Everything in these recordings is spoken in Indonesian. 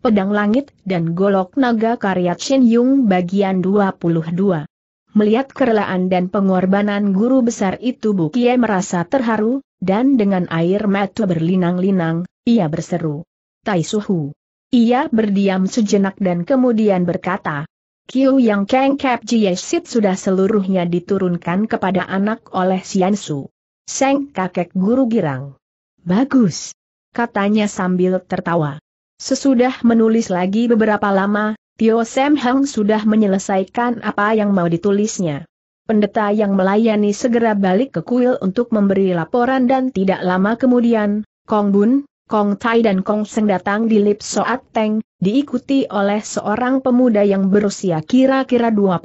Pedang Langit dan Golok Naga karya Chin Yung bagian 22. Melihat kerelaan dan pengorbanan guru besar itu Bukie merasa terharu, dan dengan air mata berlinang-linang, ia berseru. Tai Suhu. Ia berdiam sejenak dan kemudian berkata, Kiu Yang Kang Kap Jie sudah seluruhnya diturunkan kepada anak oleh Sian Su. Seng kakek guru girang. Bagus. Katanya sambil tertawa. Sesudah menulis lagi beberapa lama, Tio Sam Hang sudah menyelesaikan apa yang mau ditulisnya. Pendeta yang melayani segera balik ke kuil untuk memberi laporan dan tidak lama kemudian, Kong Bun, Kong Tai dan Kong Seng datang di Lip Soat Teng, diikuti oleh seorang pemuda yang berusia kira-kira 25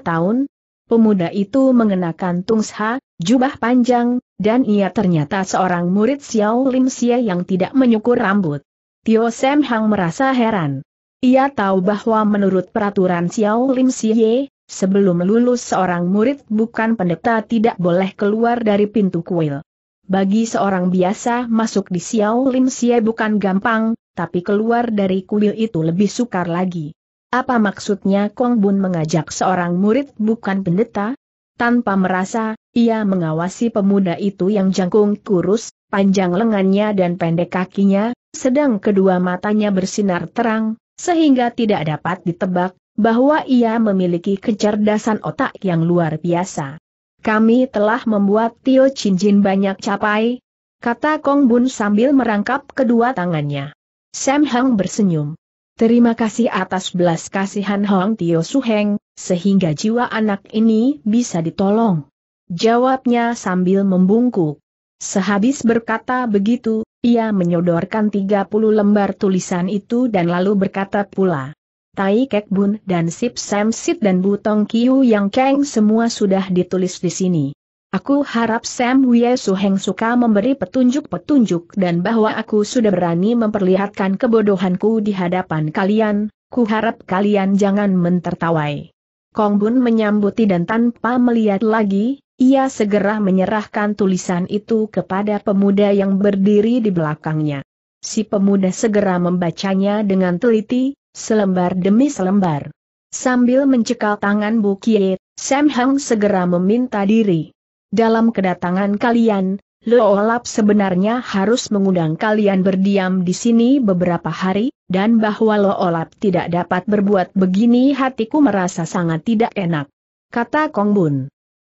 tahun. Pemuda itu mengenakan tungsha, jubah panjang, dan ia ternyata seorang murid Xiao Lim Xie yang tidak menyukur rambut. Tio Sam Hang merasa heran. Ia tahu bahwa menurut peraturan Xiao Lim Siye, sebelum lulus seorang murid bukan pendeta tidak boleh keluar dari pintu kuil. Bagi seorang biasa masuk di Xiao Lim Siye bukan gampang, tapi keluar dari kuil itu lebih sukar lagi. Apa maksudnya Kong Bun mengajak seorang murid bukan pendeta? Tanpa merasa, ia mengawasi pemuda itu yang jangkung kurus, panjang lengannya dan pendek kakinya, sedang kedua matanya bersinar terang, sehingga tidak dapat ditebak bahwa ia memiliki kecerdasan otak yang luar biasa. Kami telah membuat Tio Jin banyak capai, kata Kong Bun sambil merangkap kedua tangannya. Sam Hang bersenyum. Terima kasih atas belas kasihan Hong Tio Heng sehingga jiwa anak ini bisa ditolong. Jawabnya sambil membungkuk. Sehabis berkata begitu, ia menyodorkan 30 lembar tulisan itu dan lalu berkata pula. Tai Kek Bun dan Sip Sam Sit dan Butong Kiu Yang Keng semua sudah ditulis di sini. Aku harap Sam Su Heng suka memberi petunjuk-petunjuk dan bahwa aku sudah berani memperlihatkan kebodohanku di hadapan kalian, ku harap kalian jangan mentertawai. Kong Bun menyambuti dan tanpa melihat lagi, ia segera menyerahkan tulisan itu kepada pemuda yang berdiri di belakangnya. Si pemuda segera membacanya dengan teliti, selembar demi selembar. Sambil mencekal tangan Bu Kie, Sam Hang segera meminta diri. Dalam kedatangan kalian, Lo Olap sebenarnya harus mengundang kalian berdiam di sini beberapa hari, dan bahwa Lo Olap tidak dapat berbuat begini hatiku merasa sangat tidak enak. Kata Kong Bun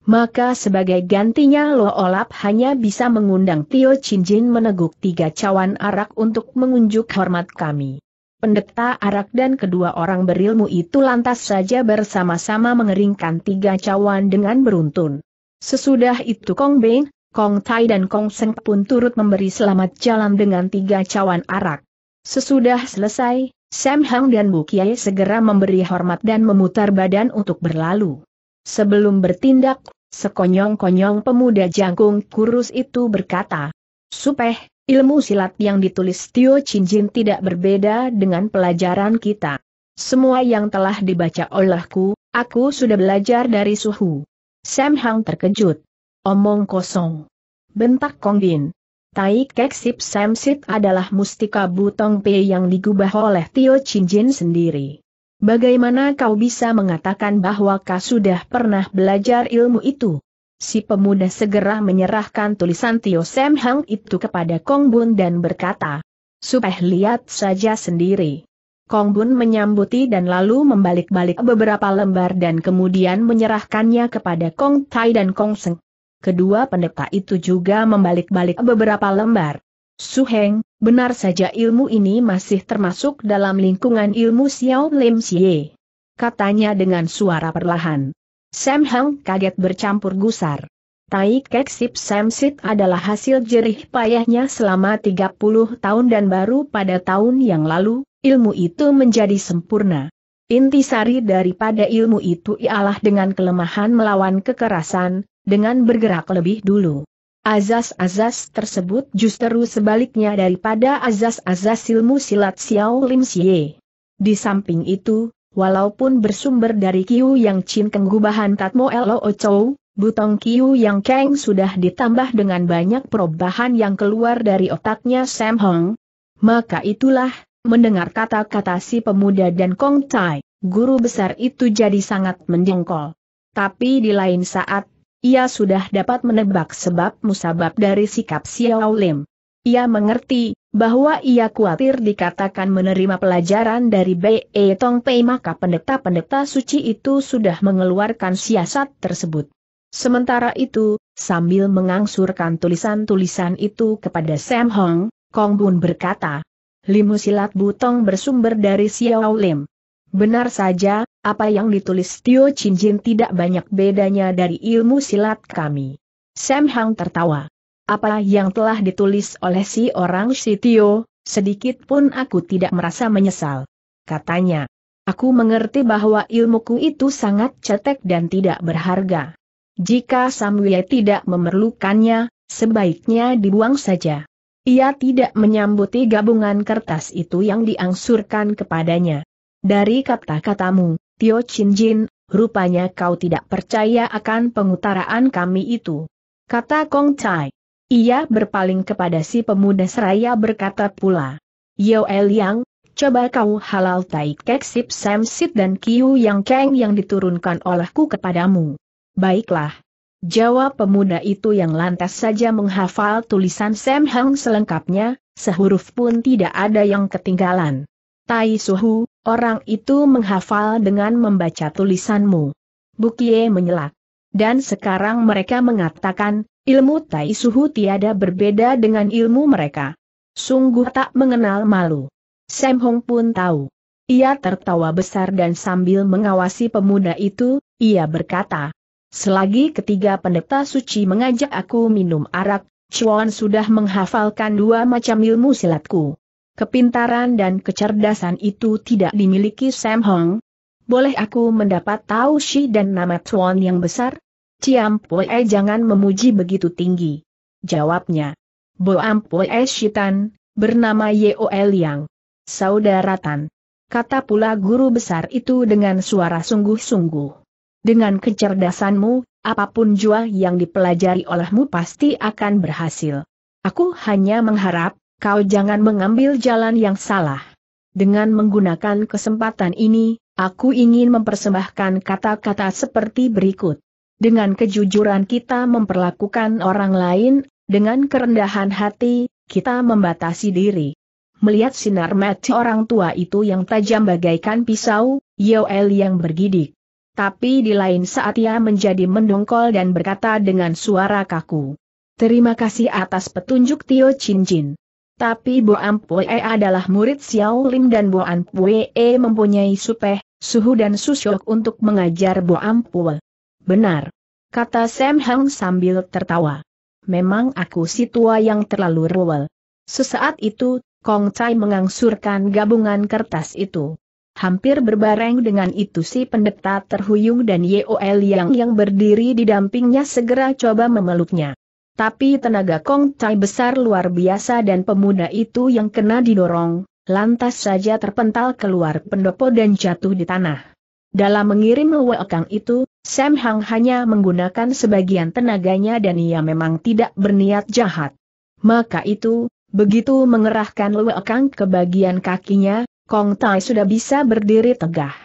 maka sebagai gantinya Lo Olap hanya bisa mengundang Tio Cincin meneguk tiga cawan arak untuk mengunjuk hormat kami. Pendeta arak dan kedua orang berilmu itu lantas saja bersama-sama mengeringkan tiga cawan dengan beruntun. Sesudah itu Kong Beng, Kong Tai dan Kong Seng pun turut memberi selamat jalan dengan tiga cawan arak. Sesudah selesai, Sam Hang dan Bu Kiai segera memberi hormat dan memutar badan untuk berlalu. Sebelum bertindak, Sekonyong-konyong pemuda jangkung kurus itu berkata, Supeh, ilmu silat yang ditulis Tio Cinjin tidak berbeda dengan pelajaran kita. Semua yang telah dibaca olehku, aku sudah belajar dari suhu. Sam Hang terkejut. Omong kosong. Bentak Kong Bin. Tai Kek Sip Sam Sit adalah mustika butong P yang digubah oleh Tio Cinjin sendiri. Bagaimana kau bisa mengatakan bahwa kau sudah pernah belajar ilmu itu? Si pemuda segera menyerahkan tulisan Tio Sam Hang itu kepada Kong Bun dan berkata, supaya lihat saja sendiri. Kong Bun menyambuti dan lalu membalik-balik beberapa lembar dan kemudian menyerahkannya kepada Kong Tai dan Kong Seng. Kedua pendeta itu juga membalik-balik beberapa lembar. Suheng, benar saja ilmu ini masih termasuk dalam lingkungan ilmu Xiao Lim Xie. Katanya dengan suara perlahan. Sam Heng kaget bercampur gusar. Tai Kek Sip Sam Sit adalah hasil jerih payahnya selama 30 tahun dan baru pada tahun yang lalu, ilmu itu menjadi sempurna. Intisari daripada ilmu itu ialah dengan kelemahan melawan kekerasan, dengan bergerak lebih dulu. Azas-azas tersebut justru sebaliknya daripada azas-azas ilmu silat Xiao Lim Xie. Di samping itu, walaupun bersumber dari Kiu Yang Chin Kenggubahan Tatmo elo Ochou, Butong Kiu Yang Keng sudah ditambah dengan banyak perubahan yang keluar dari otaknya Sam Hong. Maka itulah, mendengar kata-kata si pemuda dan Kong Tai, guru besar itu jadi sangat mendengkol. Tapi di lain saat, ia sudah dapat menebak sebab musabab dari sikap Xiao Lim. Ia mengerti, bahwa ia khawatir dikatakan menerima pelajaran dari Bei Tong Pei maka pendeta-pendeta suci itu sudah mengeluarkan siasat tersebut. Sementara itu, sambil mengangsurkan tulisan-tulisan itu kepada Sam Hong, Kong Bun berkata, Limu silat butong bersumber dari Xiao Lim. Benar saja, apa yang ditulis Tio Jin tidak banyak bedanya dari ilmu silat kami. Sam Hang tertawa. Apa yang telah ditulis oleh si orang si Tio, sedikit pun aku tidak merasa menyesal. Katanya, aku mengerti bahwa ilmuku itu sangat cetek dan tidak berharga. Jika Samuel tidak memerlukannya, sebaiknya dibuang saja. Ia tidak menyambuti gabungan kertas itu yang diangsurkan kepadanya. Dari kata-katamu, Tio Chin Jin, rupanya kau tidak percaya akan pengutaraan kami itu. Kata Kong Chai. Ia berpaling kepada si pemuda seraya berkata pula. Yo El Yang, coba kau halal tai keksip Sam Sit dan Kiu Yang Keng yang diturunkan olehku kepadamu. Baiklah. Jawab pemuda itu yang lantas saja menghafal tulisan Sam Hang selengkapnya, sehuruf pun tidak ada yang ketinggalan. Tai Suhu, orang itu menghafal dengan membaca tulisanmu. Bukie menyelak. Dan sekarang mereka mengatakan, ilmu Tai Suhu tiada berbeda dengan ilmu mereka. Sungguh tak mengenal malu. Sam Hong pun tahu. Ia tertawa besar dan sambil mengawasi pemuda itu, ia berkata, Selagi ketiga pendeta suci mengajak aku minum arak, Chuan sudah menghafalkan dua macam ilmu silatku. Kepintaran dan kecerdasan itu tidak dimiliki Sam Hong. Boleh aku mendapat tahu Shi dan nama Tuan yang besar? Ciam Poe jangan memuji begitu tinggi. Jawabnya. Boam Poe Shitan, bernama Yol Yang. Saudara Tan. Kata pula guru besar itu dengan suara sungguh-sungguh. Dengan kecerdasanmu, apapun jua yang dipelajari olehmu pasti akan berhasil. Aku hanya mengharap, kau jangan mengambil jalan yang salah. Dengan menggunakan kesempatan ini, aku ingin mempersembahkan kata-kata seperti berikut. Dengan kejujuran kita memperlakukan orang lain, dengan kerendahan hati, kita membatasi diri. Melihat sinar mati orang tua itu yang tajam bagaikan pisau, Yoel yang bergidik. Tapi di lain saat ia menjadi mendongkol dan berkata dengan suara kaku. Terima kasih atas petunjuk Tio Chin Jin. Tapi Boan Pue adalah murid Xiao Lim dan Boan Pue mempunyai supeh, suhu dan susyok untuk mengajar Boan Pue. Benar. Kata Sam Hang sambil tertawa. Memang aku si tua yang terlalu rewel. Sesaat itu, Kong Chai mengangsurkan gabungan kertas itu. Hampir berbareng dengan itu si pendeta terhuyung dan Yeol yang yang berdiri di dampingnya segera coba memeluknya. Tapi tenaga Kong Tai besar luar biasa dan pemuda itu yang kena didorong, lantas saja terpental keluar pendopo dan jatuh di tanah. Dalam mengirim Wekang itu, Sam Hang hanya menggunakan sebagian tenaganya dan ia memang tidak berniat jahat. Maka itu, begitu mengerahkan Wekang ke bagian kakinya, Kong Tai sudah bisa berdiri tegah.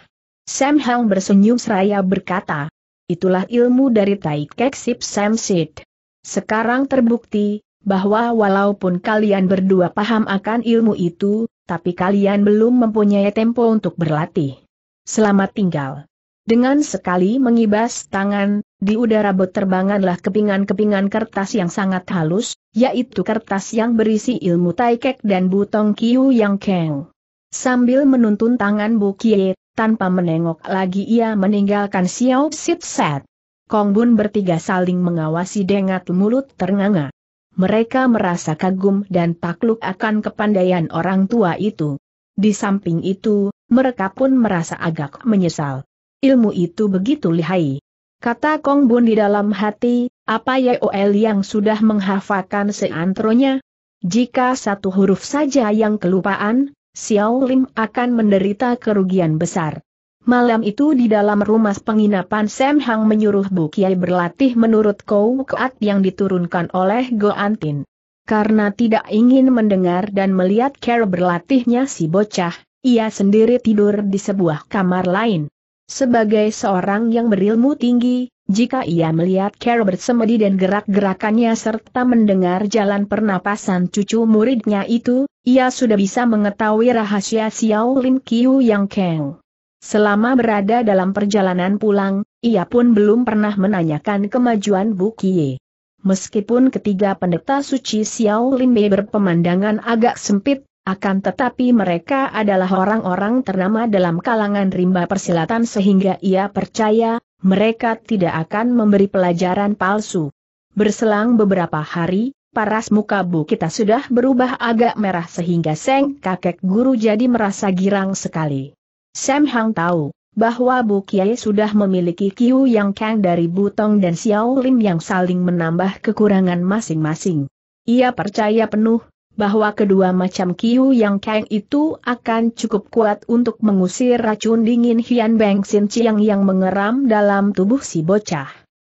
Sam Hang bersenyum seraya berkata, Itulah ilmu dari Tai Kek Sip Sam Sid. Sekarang terbukti, bahwa walaupun kalian berdua paham akan ilmu itu, tapi kalian belum mempunyai tempo untuk berlatih. Selamat tinggal. Dengan sekali mengibas tangan, di udara berterbanganlah kepingan-kepingan kertas yang sangat halus, yaitu kertas yang berisi ilmu taikek dan butong kiu yang keng. Sambil menuntun tangan Bu Kie, tanpa menengok lagi ia meninggalkan Xiao Sit Set. Kong Bun bertiga saling mengawasi dengan mulut ternganga. Mereka merasa kagum dan takluk akan kepandaian orang tua itu. Di samping itu, mereka pun merasa agak menyesal. Ilmu itu begitu lihai. Kata Kong Bun di dalam hati, apa ya OL yang sudah menghafalkan seantronya? Jika satu huruf saja yang kelupaan, Xiao Lim akan menderita kerugian besar. Malam itu di dalam rumah penginapan Sam Hang menyuruh Bu Kiai berlatih menurut Kou Kuat yang diturunkan oleh Go Antin. Karena tidak ingin mendengar dan melihat Carol berlatihnya si bocah, ia sendiri tidur di sebuah kamar lain. Sebagai seorang yang berilmu tinggi, jika ia melihat Carol bersemedi dan gerak-gerakannya serta mendengar jalan pernapasan cucu muridnya itu, ia sudah bisa mengetahui rahasia Xiao Lin Kiu Yang Keng. Selama berada dalam perjalanan pulang, ia pun belum pernah menanyakan kemajuan Bu Kie. Meskipun ketiga pendeta suci Xiao Limbe berpemandangan agak sempit, akan tetapi mereka adalah orang-orang ternama dalam kalangan rimba persilatan sehingga ia percaya, mereka tidak akan memberi pelajaran palsu. Berselang beberapa hari, paras muka Bu kita sudah berubah agak merah sehingga Seng kakek guru jadi merasa girang sekali. Sam Hang tahu bahwa Bu Kiai sudah memiliki Kiu Yang Kang dari Butong dan Xiao Lim yang saling menambah kekurangan masing-masing. Ia percaya penuh bahwa kedua macam Kiu Yang Kang itu akan cukup kuat untuk mengusir racun dingin Hian Beng Sin Chiang yang mengeram dalam tubuh si bocah.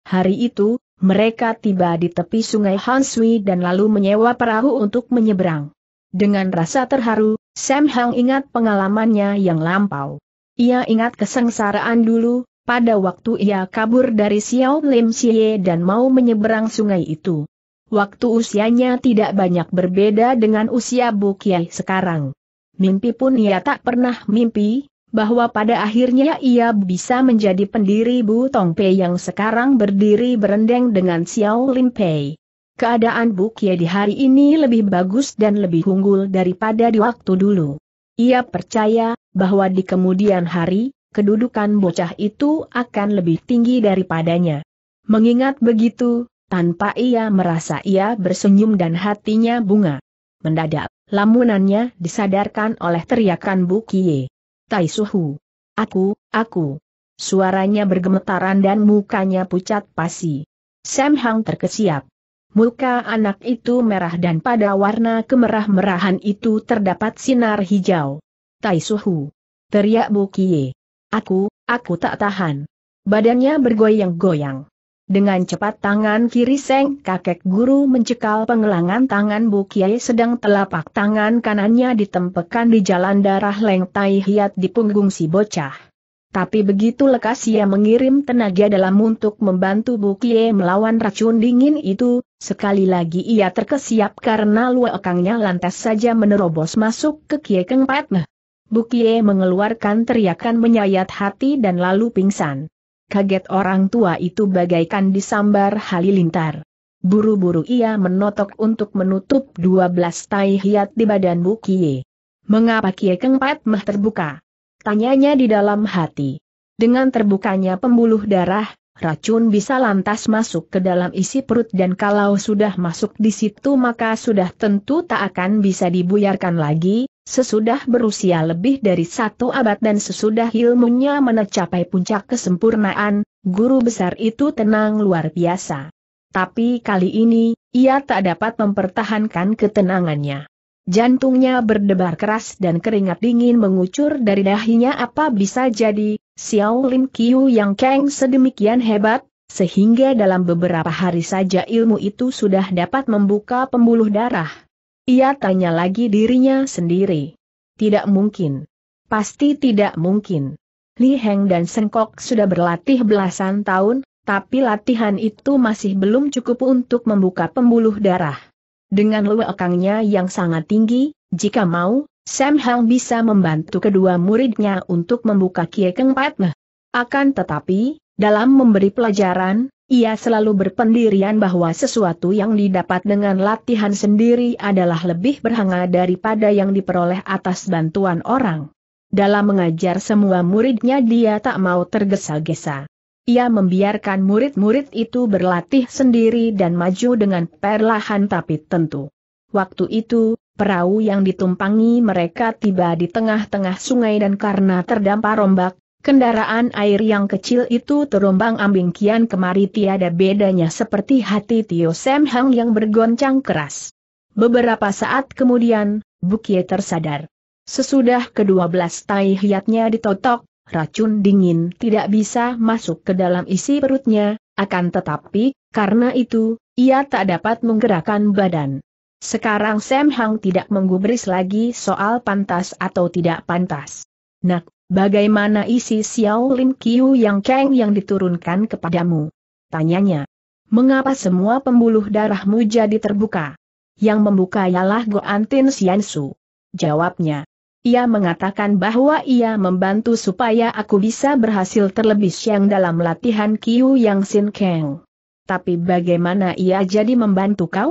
Hari itu, mereka tiba di tepi sungai Hansui dan lalu menyewa perahu untuk menyeberang. Dengan rasa terharu, Sam Hang ingat pengalamannya yang lampau. Ia ingat kesengsaraan dulu, pada waktu ia kabur dari Xiao Lim Xie dan mau menyeberang sungai itu. Waktu usianya tidak banyak berbeda dengan usia Bu Kiai sekarang. Mimpi pun ia tak pernah mimpi, bahwa pada akhirnya ia bisa menjadi pendiri Bu Tong Pei yang sekarang berdiri berendeng dengan Xiao Lim Pei keadaan Bukie di hari ini lebih bagus dan lebih unggul daripada di waktu dulu. Ia percaya, bahwa di kemudian hari, kedudukan bocah itu akan lebih tinggi daripadanya. Mengingat begitu, tanpa ia merasa ia bersenyum dan hatinya bunga. Mendadak, lamunannya disadarkan oleh teriakan Bukie. Tai Suhu. Aku, aku. Suaranya bergemetaran dan mukanya pucat pasi. Sam Hang terkesiap. Muka anak itu merah dan pada warna kemerah-merahan itu terdapat sinar hijau. Tai Suhu. Teriak Bu Kie. Aku, aku tak tahan. Badannya bergoyang-goyang. Dengan cepat tangan kiri Seng kakek guru mencekal pengelangan tangan Bu Kie sedang telapak tangan kanannya ditempekan di jalan darah Leng Tai Hiat di punggung si bocah. Tapi begitu lekas ia mengirim tenaga dalam untuk membantu Bukie melawan racun dingin itu, sekali lagi ia terkesiap karena luekangnya lantas saja menerobos masuk ke Kie Keng Patme. Bukie mengeluarkan teriakan menyayat hati dan lalu pingsan. Kaget orang tua itu bagaikan disambar halilintar. Buru-buru ia menotok untuk menutup 12 tai hiat di badan Bukie. Mengapa Kie Keng Patmeh terbuka? Tanyanya di dalam hati. Dengan terbukanya pembuluh darah, racun bisa lantas masuk ke dalam isi perut dan kalau sudah masuk di situ maka sudah tentu tak akan bisa dibuyarkan lagi, sesudah berusia lebih dari satu abad dan sesudah ilmunya mencapai puncak kesempurnaan, guru besar itu tenang luar biasa. Tapi kali ini, ia tak dapat mempertahankan ketenangannya. Jantungnya berdebar keras dan keringat dingin mengucur dari dahinya apa bisa jadi, Xiao Lim Kiu yang keng sedemikian hebat, sehingga dalam beberapa hari saja ilmu itu sudah dapat membuka pembuluh darah. Ia tanya lagi dirinya sendiri. Tidak mungkin. Pasti tidak mungkin. Li Heng dan Sengkok sudah berlatih belasan tahun, tapi latihan itu masih belum cukup untuk membuka pembuluh darah. Dengan luakangnya yang sangat tinggi, jika mau, Sam Hang bisa membantu kedua muridnya untuk membuka Kie Keng Akan tetapi, dalam memberi pelajaran, ia selalu berpendirian bahwa sesuatu yang didapat dengan latihan sendiri adalah lebih berharga daripada yang diperoleh atas bantuan orang. Dalam mengajar semua muridnya dia tak mau tergesa-gesa. Ia membiarkan murid-murid itu berlatih sendiri dan maju dengan perlahan tapi tentu. Waktu itu, perahu yang ditumpangi mereka tiba di tengah-tengah sungai dan karena terdampar rombak, kendaraan air yang kecil itu terombang ambing kian kemari tiada bedanya seperti hati Tio Sam Hang yang bergoncang keras. Beberapa saat kemudian, Bukie tersadar. Sesudah kedua belas tai hiatnya ditotok, racun dingin tidak bisa masuk ke dalam isi perutnya, akan tetapi, karena itu, ia tak dapat menggerakkan badan. Sekarang Sam Hang tidak menggubris lagi soal pantas atau tidak pantas. Nak, bagaimana isi Xiao Lin Qiu yang keng yang diturunkan kepadamu? Tanyanya. Mengapa semua pembuluh darahmu jadi terbuka? Yang membuka ialah Goantin Xiansu. Jawabnya. Ia mengatakan bahwa ia membantu supaya aku bisa berhasil terlebih siang dalam latihan Kiu Yang Sin Kang. Tapi bagaimana ia jadi membantu kau?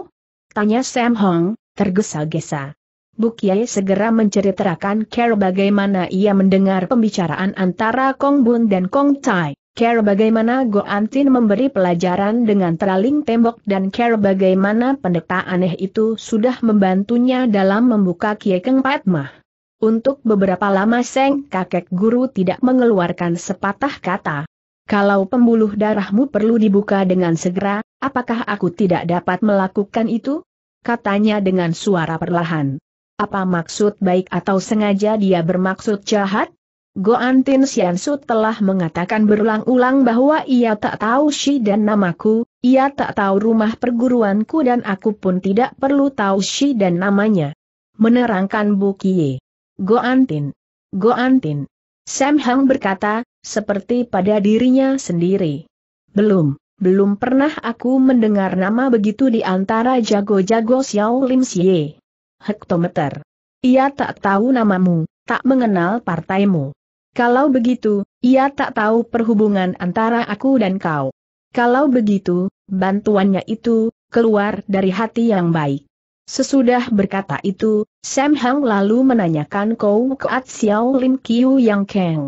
Tanya Sam Hong, tergesa-gesa. Bu segera menceritakan Care bagaimana ia mendengar pembicaraan antara Kong Bun dan Kong Tai. Care bagaimana Go Antin memberi pelajaran dengan teraling tembok dan Care bagaimana pendeta aneh itu sudah membantunya dalam membuka Kiekeng Patmah. Untuk beberapa lama Seng kakek guru tidak mengeluarkan sepatah kata. Kalau pembuluh darahmu perlu dibuka dengan segera, apakah aku tidak dapat melakukan itu? Katanya dengan suara perlahan. Apa maksud baik atau sengaja dia bermaksud jahat? Goan Tin Siansu telah mengatakan berulang-ulang bahwa ia tak tahu Shi dan namaku, ia tak tahu rumah perguruanku dan aku pun tidak perlu tahu Shi dan namanya. Menerangkan Bu Kie. Goantin. Antin. Sam Hang berkata, seperti pada dirinya sendiri. Belum, belum pernah aku mendengar nama begitu di antara jago-jago Xiao Lim Xie. Hektometer. Ia tak tahu namamu, tak mengenal partaimu. Kalau begitu, ia tak tahu perhubungan antara aku dan kau. Kalau begitu, bantuannya itu, keluar dari hati yang baik. Sesudah berkata itu, Sam Hang lalu menanyakan ke Kuat Xiao Lim Kiu Yang Keng.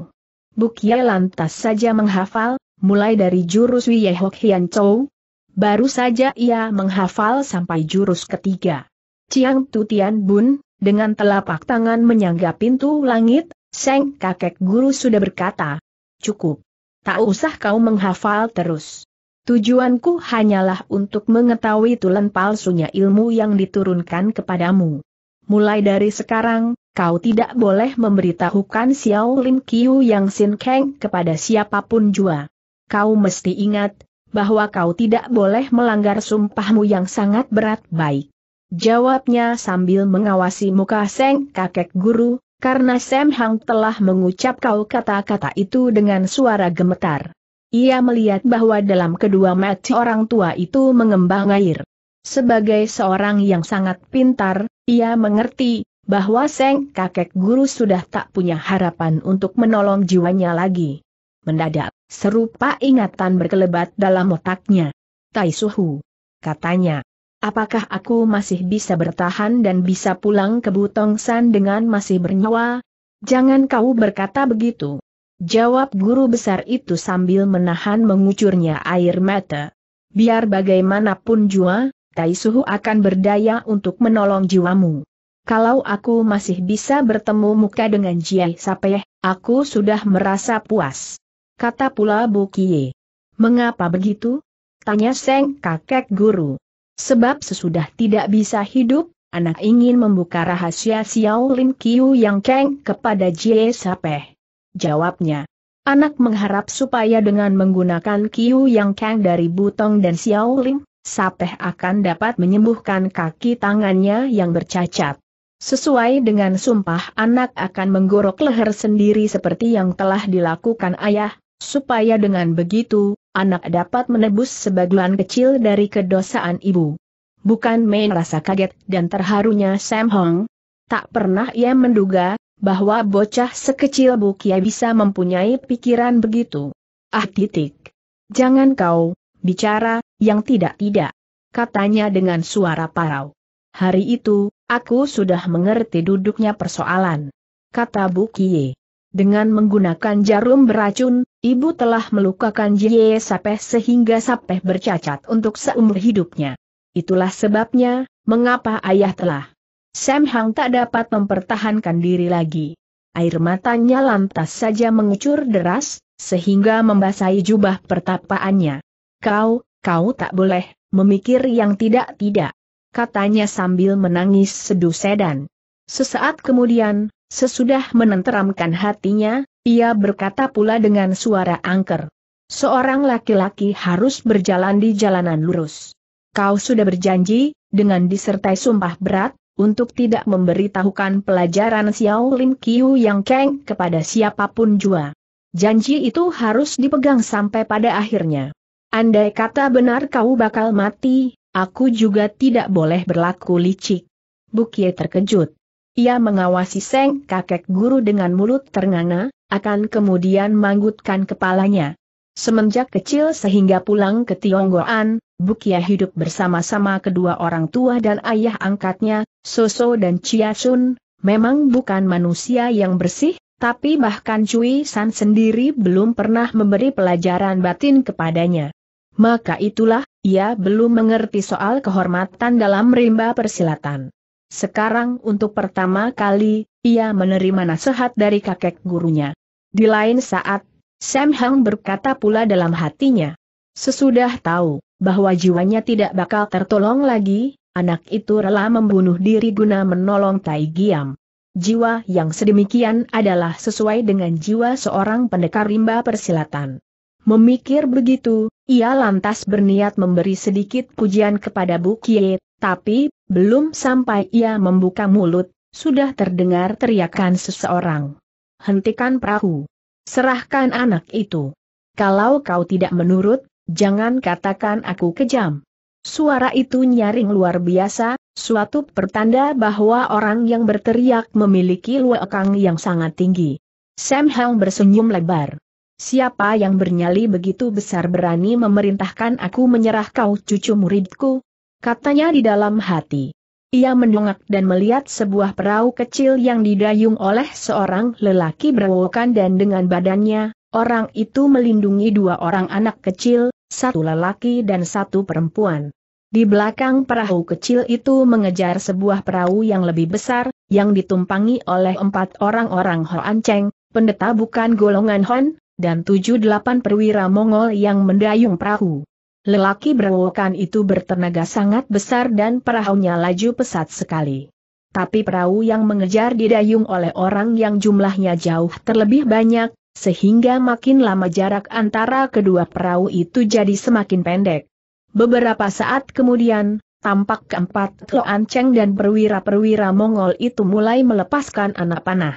Bukia lantas saja menghafal, mulai dari jurus Wiyehok Hian Chou. Baru saja ia menghafal sampai jurus ketiga. Chiang Tutian Bun, dengan telapak tangan menyangga pintu langit, Seng kakek guru sudah berkata, Cukup. Tak usah kau menghafal terus. Tujuanku hanyalah untuk mengetahui tulen palsunya ilmu yang diturunkan kepadamu. Mulai dari sekarang, kau tidak boleh memberitahukan Xiao Lin Qiu yang Sin Kang kepada siapapun jua. Kau mesti ingat, bahwa kau tidak boleh melanggar sumpahmu yang sangat berat baik. Jawabnya sambil mengawasi muka Seng kakek guru, karena Sam Hang telah mengucap kau kata-kata itu dengan suara gemetar. Ia melihat bahwa dalam kedua mata orang tua itu mengembang air. Sebagai seorang yang sangat pintar, ia mengerti bahwa Seng kakek guru sudah tak punya harapan untuk menolong jiwanya lagi. Mendadak, serupa ingatan berkelebat dalam otaknya. Tai Suhu. Katanya, apakah aku masih bisa bertahan dan bisa pulang ke Butong San dengan masih bernyawa? Jangan kau berkata begitu. Jawab guru besar itu sambil menahan mengucurnya air mata. Biar bagaimanapun jua, Tai Suhu akan berdaya untuk menolong jiwamu. Kalau aku masih bisa bertemu muka dengan Jiai Sapeh, aku sudah merasa puas. Kata pula Bu Kie. Mengapa begitu? Tanya Seng kakek guru. Sebab sesudah tidak bisa hidup, anak ingin membuka rahasia Xiao Lin Kiu Yang Keng kepada Jiai Sapeh jawabnya. Anak mengharap supaya dengan menggunakan Kiu Yang Kang dari Butong dan Xiaoling, Sapeh akan dapat menyembuhkan kaki tangannya yang bercacat. Sesuai dengan sumpah anak akan menggorok leher sendiri seperti yang telah dilakukan ayah, supaya dengan begitu, anak dapat menebus sebagian kecil dari kedosaan ibu. Bukan main rasa kaget dan terharunya Sam Hong, Tak pernah ia menduga, bahwa bocah sekecil Bukia bisa mempunyai pikiran begitu. Ah titik. Jangan kau, bicara, yang tidak-tidak. Katanya dengan suara parau. Hari itu, aku sudah mengerti duduknya persoalan. Kata Bukie. Dengan menggunakan jarum beracun, ibu telah melukakan Jie Sapeh sehingga Sapeh bercacat untuk seumur hidupnya. Itulah sebabnya, mengapa ayah telah Sam Hang tak dapat mempertahankan diri lagi. Air matanya lantas saja mengucur deras, sehingga membasahi jubah pertapaannya. Kau, kau tak boleh, memikir yang tidak-tidak. Katanya sambil menangis seduh sedan. Sesaat kemudian, sesudah menenteramkan hatinya, ia berkata pula dengan suara angker. Seorang laki-laki harus berjalan di jalanan lurus. Kau sudah berjanji, dengan disertai sumpah berat, untuk tidak memberitahukan pelajaran Xiao Lin Qiu Yang Keng kepada siapapun jua. Janji itu harus dipegang sampai pada akhirnya. Andai kata benar kau bakal mati, aku juga tidak boleh berlaku licik. Bukie terkejut. Ia mengawasi Seng kakek guru dengan mulut ternganga, akan kemudian manggutkan kepalanya. Semenjak kecil sehingga pulang ke Tionggoan, Bukia hidup bersama-sama kedua orang tua dan ayah angkatnya, Soso dan Chia Sun, memang bukan manusia yang bersih, tapi bahkan Cui San sendiri belum pernah memberi pelajaran batin kepadanya. Maka itulah, ia belum mengerti soal kehormatan dalam rimba persilatan. Sekarang untuk pertama kali, ia menerima nasihat dari kakek gurunya. Di lain saat, Sam Hang berkata pula dalam hatinya. Sesudah tahu, bahwa jiwanya tidak bakal tertolong lagi, anak itu rela membunuh diri guna menolong Tai Giam. Jiwa yang sedemikian adalah sesuai dengan jiwa seorang pendekar rimba persilatan. Memikir begitu, ia lantas berniat memberi sedikit pujian kepada Bu Kie, tapi, belum sampai ia membuka mulut, sudah terdengar teriakan seseorang. Hentikan perahu. Serahkan anak itu. Kalau kau tidak menurut, Jangan katakan aku kejam. Suara itu nyaring luar biasa, suatu pertanda bahwa orang yang berteriak memiliki luekang yang sangat tinggi. Sam Hang bersenyum lebar. Siapa yang bernyali begitu besar berani memerintahkan aku menyerah kau cucu muridku? Katanya di dalam hati. Ia mendongak dan melihat sebuah perahu kecil yang didayung oleh seorang lelaki berwokan dan dengan badannya, orang itu melindungi dua orang anak kecil, satu lelaki dan satu perempuan. Di belakang perahu kecil itu mengejar sebuah perahu yang lebih besar, yang ditumpangi oleh empat orang-orang Hoan Cheng, pendeta bukan golongan Hon, dan tujuh delapan perwira Mongol yang mendayung perahu. Lelaki berwokan itu bertenaga sangat besar dan perahunya laju pesat sekali. Tapi perahu yang mengejar didayung oleh orang yang jumlahnya jauh terlebih banyak, sehingga makin lama jarak antara kedua perahu itu jadi semakin pendek. Beberapa saat kemudian, tampak keempat Loan Cheng dan perwira-perwira Mongol itu mulai melepaskan anak panah.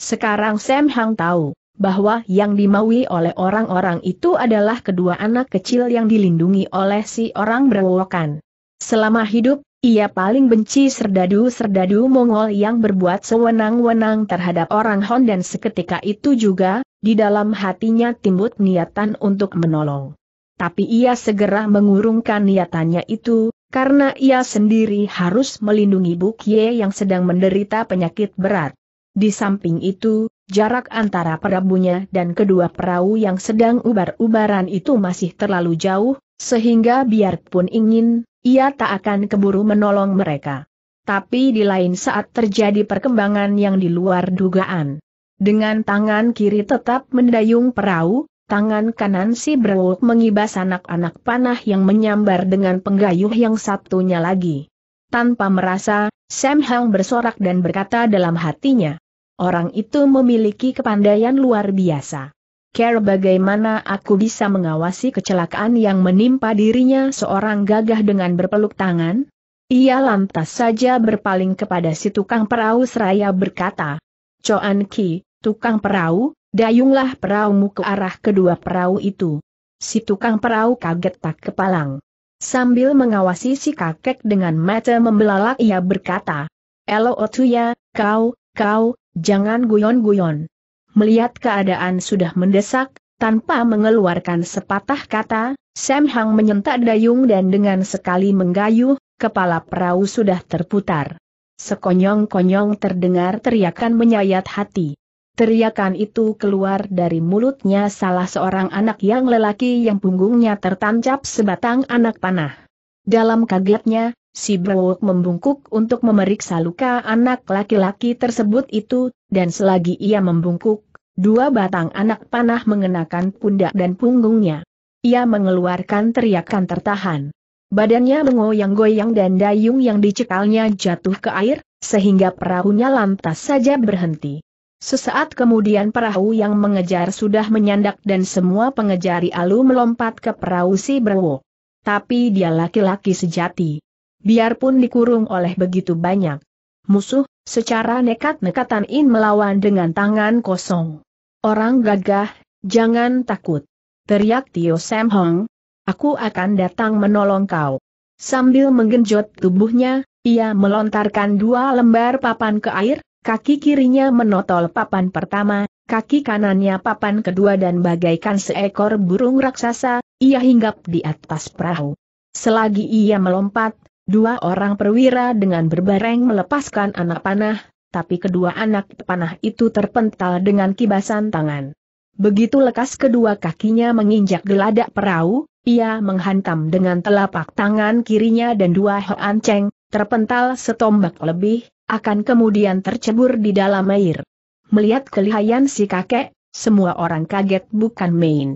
Sekarang Sam Hang tahu bahwa yang dimaui oleh orang-orang itu adalah kedua anak kecil yang dilindungi oleh si orang berwokan. Selama hidup, ia paling benci serdadu-serdadu Mongol yang berbuat sewenang-wenang terhadap orang Hon dan seketika itu juga, di dalam hatinya timbul niatan untuk menolong. Tapi ia segera mengurungkan niatannya itu, karena ia sendiri harus melindungi Ye yang sedang menderita penyakit berat. Di samping itu, jarak antara perabunya dan kedua perahu yang sedang ubar-ubaran itu masih terlalu jauh, sehingga biarpun ingin, ia tak akan keburu menolong mereka. Tapi di lain saat terjadi perkembangan yang di luar dugaan. Dengan tangan kiri tetap mendayung perahu, tangan kanan si Bro mengibas anak-anak panah yang menyambar dengan penggayuh yang satunya lagi. Tanpa merasa, Sam Hang bersorak dan berkata dalam hatinya. Orang itu memiliki kepandaian luar biasa care bagaimana aku bisa mengawasi kecelakaan yang menimpa dirinya seorang gagah dengan berpeluk tangan? Ia lantas saja berpaling kepada si tukang perahu seraya berkata, Coan Ki, tukang perahu, dayunglah perahumu ke arah kedua perahu itu. Si tukang perahu kaget tak kepalang. Sambil mengawasi si kakek dengan mata membelalak ia berkata, Elo Otuya, kau, kau, jangan guyon-guyon. Melihat keadaan sudah mendesak, tanpa mengeluarkan sepatah kata, Sam Hang menyentak dayung dan dengan sekali menggayuh, kepala perahu sudah terputar. Sekonyong-konyong terdengar teriakan menyayat hati. Teriakan itu keluar dari mulutnya salah seorang anak yang lelaki yang punggungnya tertancap sebatang anak panah. Dalam kagetnya, si Brook membungkuk untuk memeriksa luka anak laki-laki tersebut itu, dan selagi ia membungkuk, dua batang anak panah mengenakan pundak dan punggungnya. Ia mengeluarkan teriakan tertahan. Badannya mengoyang-goyang dan dayung yang dicekalnya jatuh ke air, sehingga perahunya lantas saja berhenti. Sesaat kemudian perahu yang mengejar sudah menyandak dan semua pengejari alu melompat ke perahu si Brewo. Tapi dia laki-laki sejati biarpun dikurung oleh begitu banyak musuh, secara nekat-nekatan In melawan dengan tangan kosong. Orang gagah, jangan takut. Teriak Tio Sam Hong. Aku akan datang menolong kau. Sambil menggenjot tubuhnya, ia melontarkan dua lembar papan ke air, kaki kirinya menotol papan pertama, kaki kanannya papan kedua dan bagaikan seekor burung raksasa, ia hinggap di atas perahu. Selagi ia melompat, Dua orang perwira dengan berbareng melepaskan anak panah, tapi kedua anak panah itu terpental dengan kibasan tangan. Begitu lekas kedua kakinya menginjak geladak perahu, ia menghantam dengan telapak tangan kirinya dan dua hoan ceng, terpental setombak lebih, akan kemudian tercebur di dalam air. Melihat kelihayan si kakek, semua orang kaget bukan main.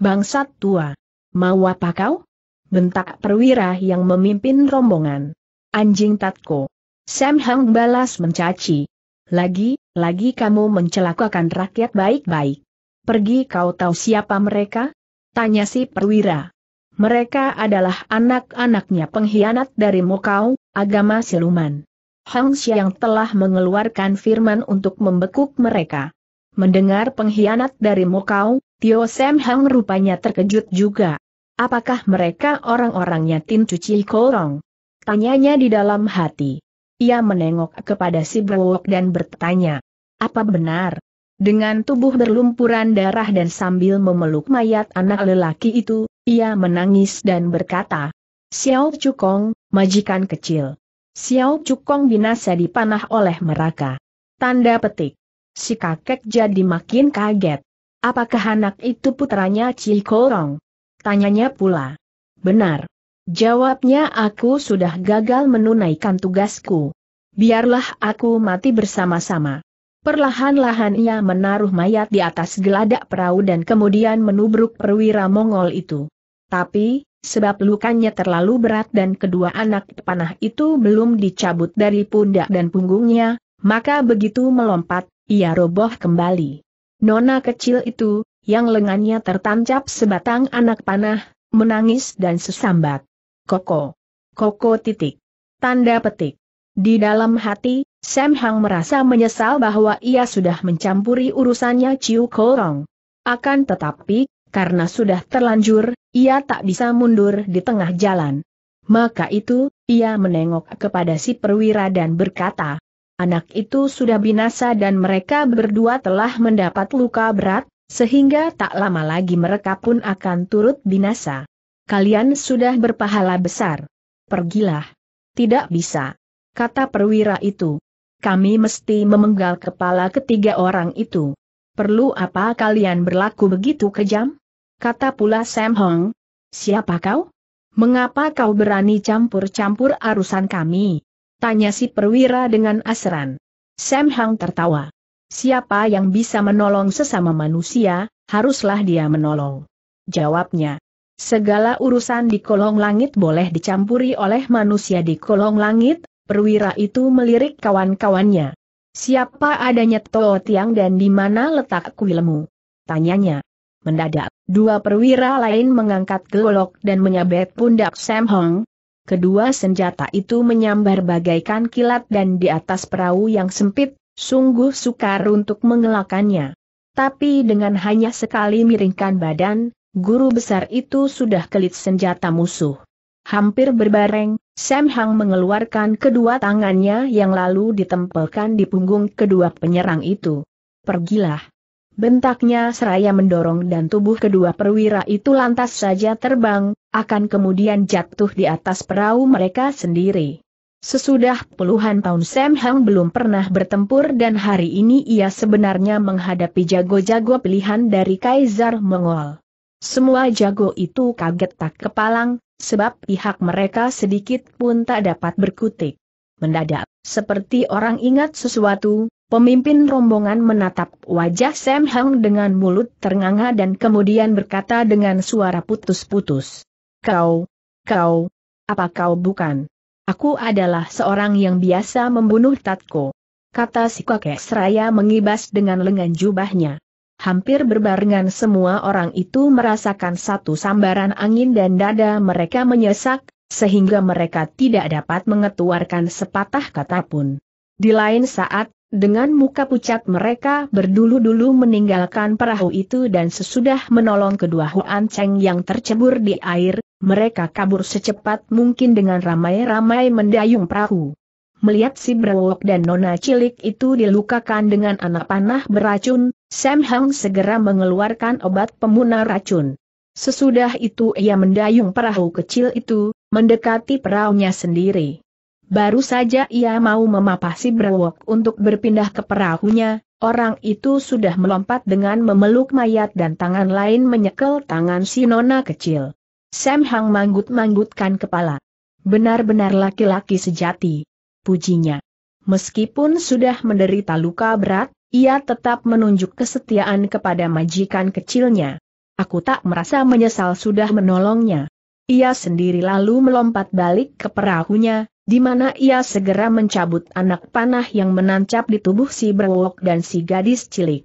Bangsat tua. Mau apa kau? bentak perwira yang memimpin rombongan. Anjing Tatko. Sam Hang balas mencaci. Lagi, lagi kamu mencelakakan rakyat baik-baik. Pergi kau tahu siapa mereka? Tanya si perwira. Mereka adalah anak-anaknya pengkhianat dari Mokau, agama siluman. Hang yang telah mengeluarkan firman untuk membekuk mereka. Mendengar pengkhianat dari Mokau, Tio Sam Hang rupanya terkejut juga. Apakah mereka orang-orangnya Tin Cuci Korong? Tanyanya di dalam hati. Ia menengok kepada si Brewok dan bertanya. Apa benar? Dengan tubuh berlumpuran darah dan sambil memeluk mayat anak lelaki itu, ia menangis dan berkata, Xiao Cukong, majikan kecil. Xiao Cukong binasa dipanah oleh meraka. Tanda petik. Si kakek jadi makin kaget. Apakah anak itu putranya Cikorong? Tanyanya pula. Benar. Jawabnya aku sudah gagal menunaikan tugasku. Biarlah aku mati bersama-sama. Perlahan-lahan ia menaruh mayat di atas geladak perahu dan kemudian menubruk perwira Mongol itu. Tapi, sebab lukanya terlalu berat dan kedua anak panah itu belum dicabut dari pundak dan punggungnya, maka begitu melompat, ia roboh kembali. Nona kecil itu, yang lengannya tertancap sebatang anak panah, menangis dan sesambat. Koko. Koko titik. Tanda petik. Di dalam hati, Sam Hang merasa menyesal bahwa ia sudah mencampuri urusannya Chiu Korong. Akan tetapi, karena sudah terlanjur, ia tak bisa mundur di tengah jalan. Maka itu, ia menengok kepada si perwira dan berkata, Anak itu sudah binasa dan mereka berdua telah mendapat luka berat, sehingga tak lama lagi mereka pun akan turut binasa. Kalian sudah berpahala besar. Pergilah. Tidak bisa. Kata perwira itu. Kami mesti memenggal kepala ketiga orang itu. Perlu apa kalian berlaku begitu kejam? Kata pula Sam Hong. Siapa kau? Mengapa kau berani campur-campur arusan kami? Tanya si perwira dengan asran. Sam Hong tertawa. Siapa yang bisa menolong sesama manusia, haruslah dia menolong. Jawabnya. Segala urusan di kolong langit boleh dicampuri oleh manusia di kolong langit, perwira itu melirik kawan-kawannya. Siapa adanya Toh Tiang dan di mana letak kuilmu? Tanyanya. Mendadak, dua perwira lain mengangkat golok dan menyabet pundak Sam Hong. Kedua senjata itu menyambar bagaikan kilat dan di atas perahu yang sempit, Sungguh sukar untuk mengelakannya. Tapi dengan hanya sekali miringkan badan, guru besar itu sudah kelit senjata musuh. Hampir berbareng, Sam Hang mengeluarkan kedua tangannya yang lalu ditempelkan di punggung kedua penyerang itu. Pergilah. Bentaknya seraya mendorong dan tubuh kedua perwira itu lantas saja terbang, akan kemudian jatuh di atas perahu mereka sendiri. Sesudah puluhan tahun Sam Hang belum pernah bertempur dan hari ini ia sebenarnya menghadapi jago-jago pilihan dari Kaisar Mongol. Semua jago itu kaget tak kepalang, sebab pihak mereka sedikit pun tak dapat berkutik. Mendadak, seperti orang ingat sesuatu, pemimpin rombongan menatap wajah Sam Hang dengan mulut ternganga dan kemudian berkata dengan suara putus-putus. Kau, kau, apa kau bukan? Aku adalah seorang yang biasa membunuh Tatko. Kata si kakek seraya mengibas dengan lengan jubahnya. Hampir berbarengan semua orang itu merasakan satu sambaran angin dan dada mereka menyesak, sehingga mereka tidak dapat mengeluarkan sepatah kata pun. Di lain saat, dengan muka pucat mereka berdulu-dulu meninggalkan perahu itu dan sesudah menolong kedua Huan Cheng yang tercebur di air, mereka kabur secepat mungkin dengan ramai-ramai mendayung perahu. Melihat si Brewok dan Nona Cilik itu dilukakan dengan anak panah beracun, Sam Hang segera mengeluarkan obat pemunah racun. Sesudah itu ia mendayung perahu kecil itu, mendekati perahunya sendiri. Baru saja ia mau memapasi brewok untuk berpindah ke perahunya, orang itu sudah melompat dengan memeluk mayat dan tangan lain menyekel tangan si nona kecil. Sam Hang manggut-manggutkan kepala. Benar-benar laki-laki sejati. Pujinya. Meskipun sudah menderita luka berat, ia tetap menunjuk kesetiaan kepada majikan kecilnya. Aku tak merasa menyesal sudah menolongnya. Ia sendiri lalu melompat balik ke perahunya, di mana ia segera mencabut anak panah yang menancap di tubuh si berwok dan si gadis cilik.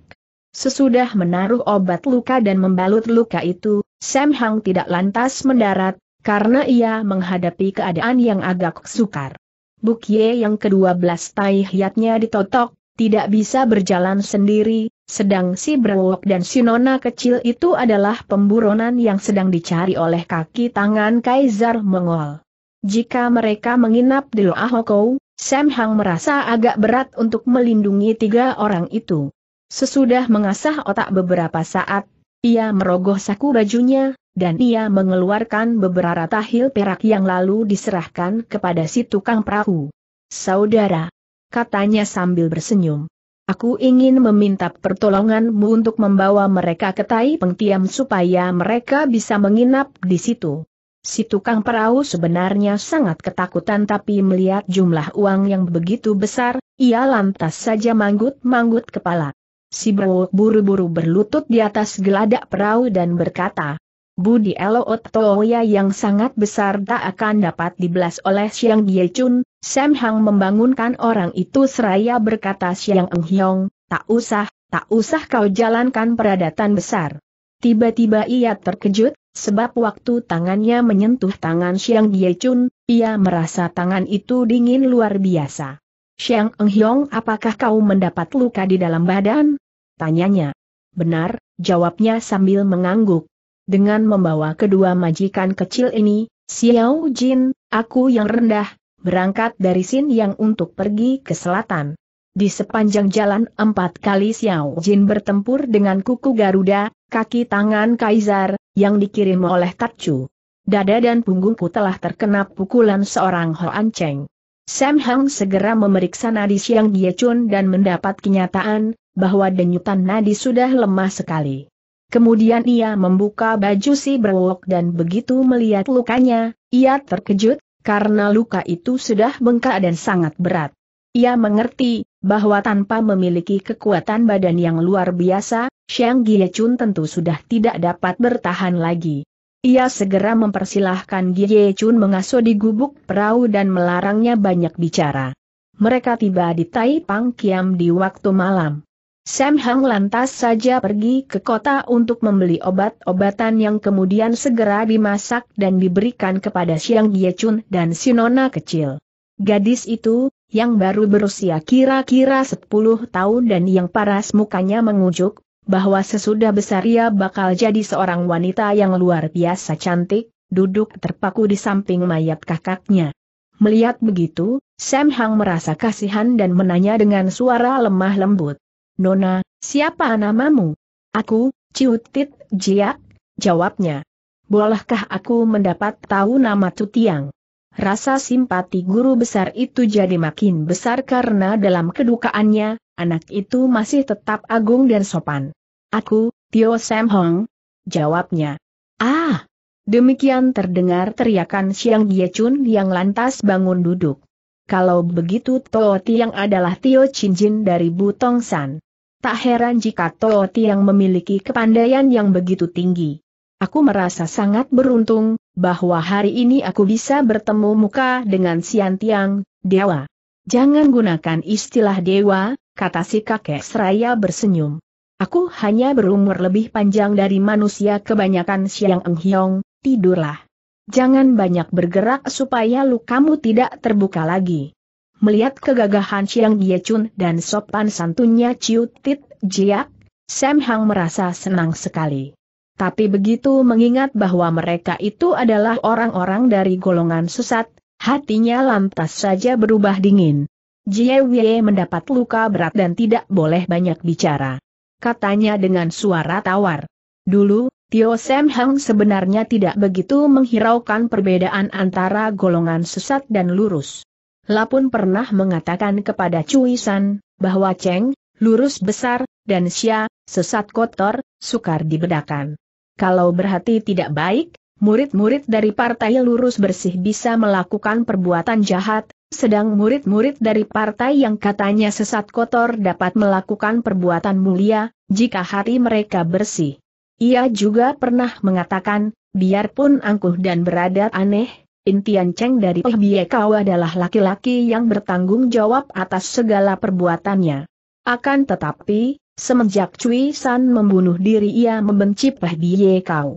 Sesudah menaruh obat luka dan membalut luka itu, Sam Hang tidak lantas mendarat, karena ia menghadapi keadaan yang agak sukar. Bukye yang kedua belas tai hiatnya ditotok, tidak bisa berjalan sendiri, sedang si Brewok dan si Nona kecil itu adalah pemburonan yang sedang dicari oleh kaki tangan Kaisar Mongol. Jika mereka menginap di Loahokou, Sam Hang merasa agak berat untuk melindungi tiga orang itu. Sesudah mengasah otak beberapa saat, ia merogoh saku bajunya, dan ia mengeluarkan beberapa tahil perak yang lalu diserahkan kepada si tukang perahu. Saudara, katanya sambil bersenyum. Aku ingin meminta pertolonganmu untuk membawa mereka ke Tai Pengtiam supaya mereka bisa menginap di situ. Si tukang perahu sebenarnya sangat ketakutan tapi melihat jumlah uang yang begitu besar, ia lantas saja manggut-manggut kepala. Si buru-buru berlutut di atas geladak perahu dan berkata, Budi Eloot Toya yang sangat besar tak akan dapat dibelas oleh Siang Gye Chun. Sam Hang membangunkan orang itu seraya berkata Siang Eng Hyong, tak usah, tak usah kau jalankan peradatan besar. Tiba-tiba ia terkejut, Sebab waktu tangannya menyentuh tangan Xiang Diechun, ia merasa tangan itu dingin luar biasa. Xiang Enghyong apakah kau mendapat luka di dalam badan? Tanyanya. Benar, jawabnya sambil mengangguk. Dengan membawa kedua majikan kecil ini, Xiao Jin, aku yang rendah, berangkat dari Sin yang untuk pergi ke selatan. Di sepanjang jalan empat kali Xiao Jin bertempur dengan kuku Garuda, kaki tangan Kaisar, yang dikirim oleh Tatchu. Dada dan punggungku telah terkena pukulan seorang Hoan Cheng. Sam Hang segera memeriksa nadi Siang Gie Chun dan mendapat kenyataan bahwa denyutan nadi sudah lemah sekali. Kemudian ia membuka baju si berwok dan begitu melihat lukanya, ia terkejut, karena luka itu sudah bengkak dan sangat berat. Ia mengerti, bahwa tanpa memiliki kekuatan badan yang luar biasa, Xiang Giechun tentu sudah tidak dapat bertahan lagi. Ia segera mempersilahkan Giechun mengasuh di gubuk perahu dan melarangnya banyak bicara. Mereka tiba di Tai Pang Kiam di waktu malam. Sam Hang lantas saja pergi ke kota untuk membeli obat-obatan yang kemudian segera dimasak dan diberikan kepada Xiang Giechun dan Sinona kecil. Gadis itu, yang baru berusia kira-kira 10 tahun dan yang paras mukanya mengujuk, bahwa sesudah besar ia bakal jadi seorang wanita yang luar biasa cantik, duduk terpaku di samping mayat kakaknya. Melihat begitu, Sam Hang merasa kasihan dan menanya dengan suara lemah lembut. Nona, siapa namamu? Aku, Ciutit Jiak, jawabnya. Bolehkah aku mendapat tahu nama Tutiang? Rasa simpati guru besar itu jadi makin besar karena dalam kedukaannya, anak itu masih tetap agung dan sopan. Aku, Tio Sam Hong. Jawabnya. Ah! Demikian terdengar teriakan Siang Gie Chun yang lantas bangun duduk. Kalau begitu Tio Tiang adalah Tio Chin Jin dari Butong San. Tak heran jika Tio Tiang memiliki kepandaian yang begitu tinggi. Aku merasa sangat beruntung, bahwa hari ini aku bisa bertemu muka dengan Sian Tiang, Dewa. Jangan gunakan istilah Dewa, kata si kakek seraya bersenyum. Aku hanya berumur lebih panjang dari manusia kebanyakan Siang Eng Hiong, tidurlah. Jangan banyak bergerak supaya lukamu tidak terbuka lagi. Melihat kegagahan Siang Ye Chun dan sopan santunnya Ciu Tit Jiak, Sam Hang merasa senang sekali. Tapi begitu mengingat bahwa mereka itu adalah orang-orang dari golongan sesat, hatinya lantas saja berubah dingin. Jie Wei mendapat luka berat dan tidak boleh banyak bicara katanya dengan suara tawar. Dulu, Tio Sam Hang sebenarnya tidak begitu menghiraukan perbedaan antara golongan sesat dan lurus. Lapun pernah mengatakan kepada Cui San, bahwa Cheng, lurus besar, dan Xia, sesat kotor, sukar dibedakan. Kalau berhati tidak baik, murid-murid dari partai lurus bersih bisa melakukan perbuatan jahat, sedang murid-murid dari partai yang katanya sesat kotor dapat melakukan perbuatan mulia, jika hati mereka bersih. Ia juga pernah mengatakan, biarpun angkuh dan beradat aneh, Intian Cheng dari oh Kau adalah laki-laki yang bertanggung jawab atas segala perbuatannya. Akan tetapi, semenjak Cui San membunuh diri ia membenci oh Kau.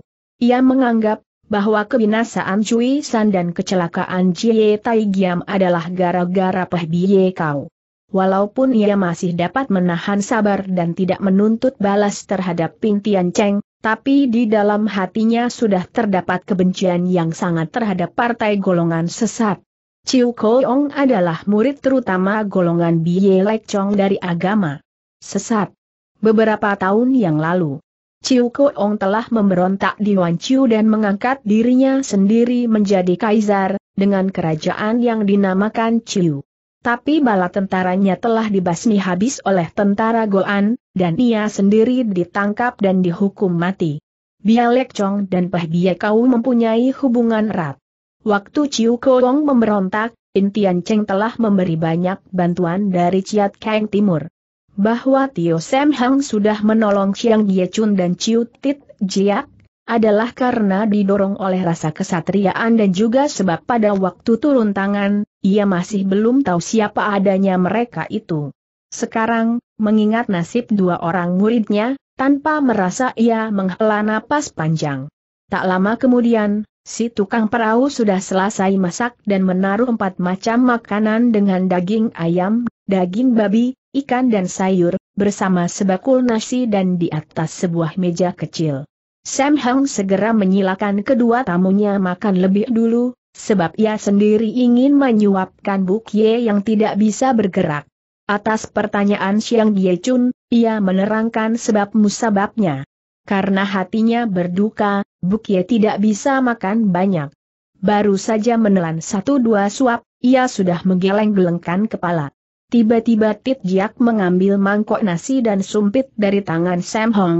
Ia menganggap bahwa kebinasaan Cui San dan kecelakaan Jie Tai Giam adalah gara-gara Peh Bie Kau. Walaupun ia masih dapat menahan sabar dan tidak menuntut balas terhadap Pintian Cheng, tapi di dalam hatinya sudah terdapat kebencian yang sangat terhadap partai golongan sesat. Chiu Koyong adalah murid terutama golongan Bie Lek Chong dari agama sesat. Beberapa tahun yang lalu, Chiu Kuo-ong telah memberontak di Wan Chiu dan mengangkat dirinya sendiri menjadi kaisar, dengan kerajaan yang dinamakan Chiu. Tapi bala tentaranya telah dibasmi habis oleh tentara Goan, dan ia sendiri ditangkap dan dihukum mati. Bialek Chong dan Peh Bia Kau mempunyai hubungan erat. Waktu Chiu Kuo-ong memberontak, Intian Cheng telah memberi banyak bantuan dari Ciat Kang Timur bahwa Tio Sam Hang sudah menolong Chiang Ye Chun dan Chiu Tit Jiak, adalah karena didorong oleh rasa kesatriaan dan juga sebab pada waktu turun tangan, ia masih belum tahu siapa adanya mereka itu. Sekarang, mengingat nasib dua orang muridnya, tanpa merasa ia menghela napas panjang. Tak lama kemudian, Si tukang perahu sudah selesai masak dan menaruh empat macam makanan dengan daging ayam, daging babi, ikan dan sayur, bersama sebakul nasi dan di atas sebuah meja kecil. Sam Hang segera menyilakan kedua tamunya makan lebih dulu, sebab ia sendiri ingin menyuapkan buk Ye yang tidak bisa bergerak. Atas pertanyaan Xiang Die Chun, ia menerangkan sebab musababnya. Karena hatinya berduka, Bukie tidak bisa makan banyak. Baru saja menelan satu dua suap, ia sudah menggeleng-gelengkan kepala. Tiba-tiba Tit Jiak mengambil mangkok nasi dan sumpit dari tangan Sam Hong.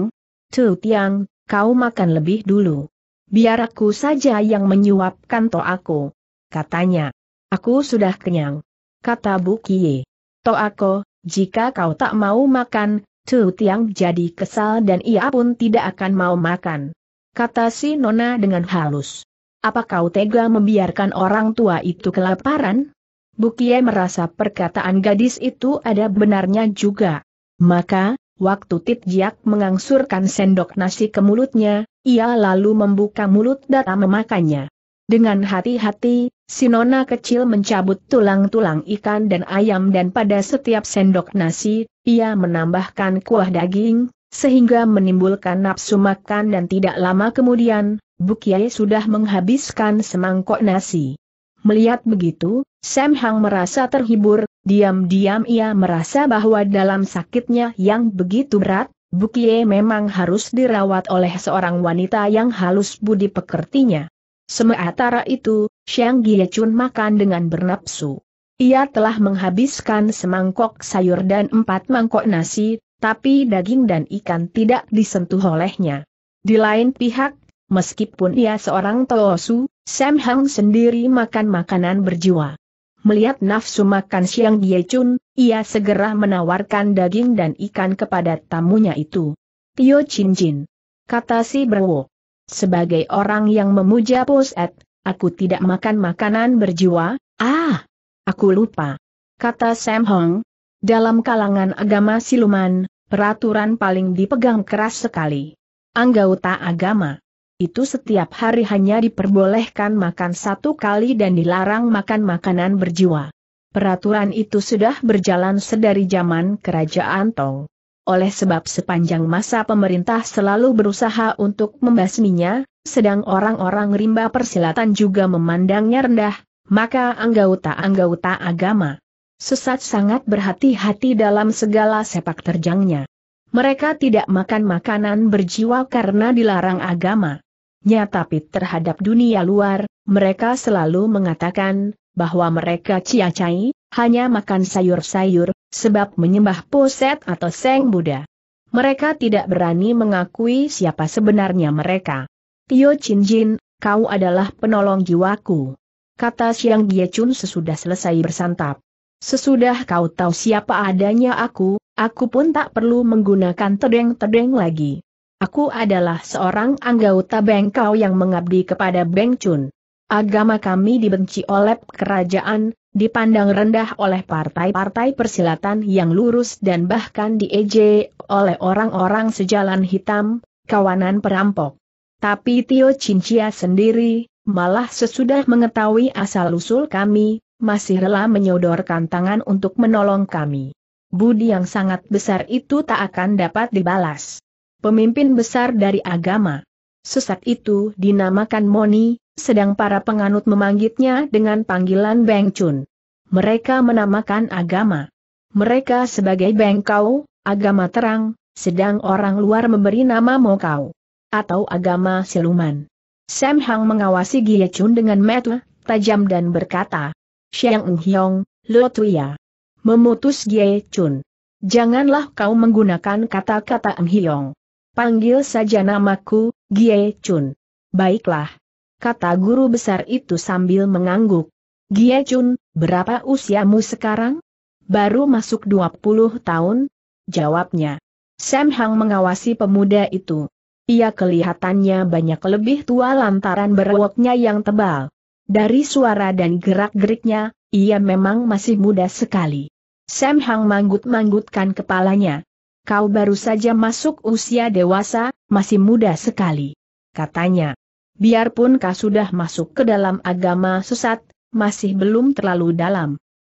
Tu Tiang, kau makan lebih dulu. Biar aku saja yang menyuapkan to aku. Katanya. Aku sudah kenyang. Kata Bu Kie. To aku, jika kau tak mau makan, Tu Tiang jadi kesal dan ia pun tidak akan mau makan kata si Nona dengan halus. Apa kau tega membiarkan orang tua itu kelaparan? Bukie merasa perkataan gadis itu ada benarnya juga. Maka, waktu Tit mengangsurkan sendok nasi ke mulutnya, ia lalu membuka mulut dan memakannya. Dengan hati-hati, si nona kecil mencabut tulang-tulang ikan dan ayam dan pada setiap sendok nasi, ia menambahkan kuah daging, sehingga menimbulkan nafsu makan dan tidak lama kemudian, Bukyai sudah menghabiskan semangkok nasi. Melihat begitu, Sam Hang merasa terhibur, diam-diam ia merasa bahwa dalam sakitnya yang begitu berat, Bukie memang harus dirawat oleh seorang wanita yang halus budi pekertinya. Sementara itu, Xiang Giechun makan dengan bernapsu. Ia telah menghabiskan semangkok sayur dan empat mangkok nasi, tapi daging dan ikan tidak disentuh olehnya. Di lain pihak, meskipun ia seorang toosu, Sam Hang sendiri makan makanan berjiwa. Melihat nafsu makan siang Ye Chun, ia segera menawarkan daging dan ikan kepada tamunya itu. Tio Chin Jin. Kata si Berwo. Sebagai orang yang memuja Poset, aku tidak makan makanan berjiwa, ah! Aku lupa. Kata Sam Hong. Dalam kalangan agama siluman, Peraturan paling dipegang keras sekali. Anggota agama. Itu setiap hari hanya diperbolehkan makan satu kali dan dilarang makan makanan berjiwa. Peraturan itu sudah berjalan sedari zaman kerajaan Tong. Oleh sebab sepanjang masa pemerintah selalu berusaha untuk membasminya, sedang orang-orang rimba persilatan juga memandangnya rendah, maka anggota-anggota agama Sesat sangat berhati-hati dalam segala sepak terjangnya. Mereka tidak makan makanan berjiwa karena dilarang agama. Nyatapi terhadap dunia luar, mereka selalu mengatakan bahwa mereka ciacai, hanya makan sayur-sayur, sebab menyembah poset atau seng Buddha. Mereka tidak berani mengakui siapa sebenarnya mereka. Tio Chin Jin, kau adalah penolong jiwaku. Kata Siang Xiang Chun sesudah selesai bersantap. Sesudah kau tahu siapa adanya aku, aku pun tak perlu menggunakan tedeng-tedeng lagi. Aku adalah seorang anggota bengkau yang mengabdi kepada Beng Chun. Agama kami dibenci oleh kerajaan, dipandang rendah oleh partai-partai persilatan yang lurus dan bahkan dieje oleh orang-orang sejalan hitam, kawanan perampok. Tapi Tio Cincia sendiri, malah sesudah mengetahui asal-usul kami, masih rela menyodorkan tangan untuk menolong kami. Budi yang sangat besar itu tak akan dapat dibalas. Pemimpin besar dari agama. Sesat itu dinamakan Moni, sedang para penganut memanggilnya dengan panggilan Beng Chun. Mereka menamakan agama. Mereka sebagai Kau, agama terang, sedang orang luar memberi nama Mokau. Atau agama siluman. Sam Hang mengawasi Gie Chun dengan mata tajam dan berkata, Xiang Hyong, ya. Memutus Gie Chun. Janganlah kau menggunakan kata-kata Hyong. Panggil saja namaku, Gie Chun. Baiklah. Kata guru besar itu sambil mengangguk. Gie Chun, berapa usiamu sekarang? Baru masuk 20 tahun? Jawabnya. Sam Hang mengawasi pemuda itu. Ia kelihatannya banyak lebih tua lantaran berwoknya yang tebal. Dari suara dan gerak-geriknya, ia memang masih muda sekali. Sam Hang manggut-manggutkan kepalanya. Kau baru saja masuk usia dewasa, masih muda sekali. Katanya. Biarpun kau sudah masuk ke dalam agama sesat, masih belum terlalu dalam.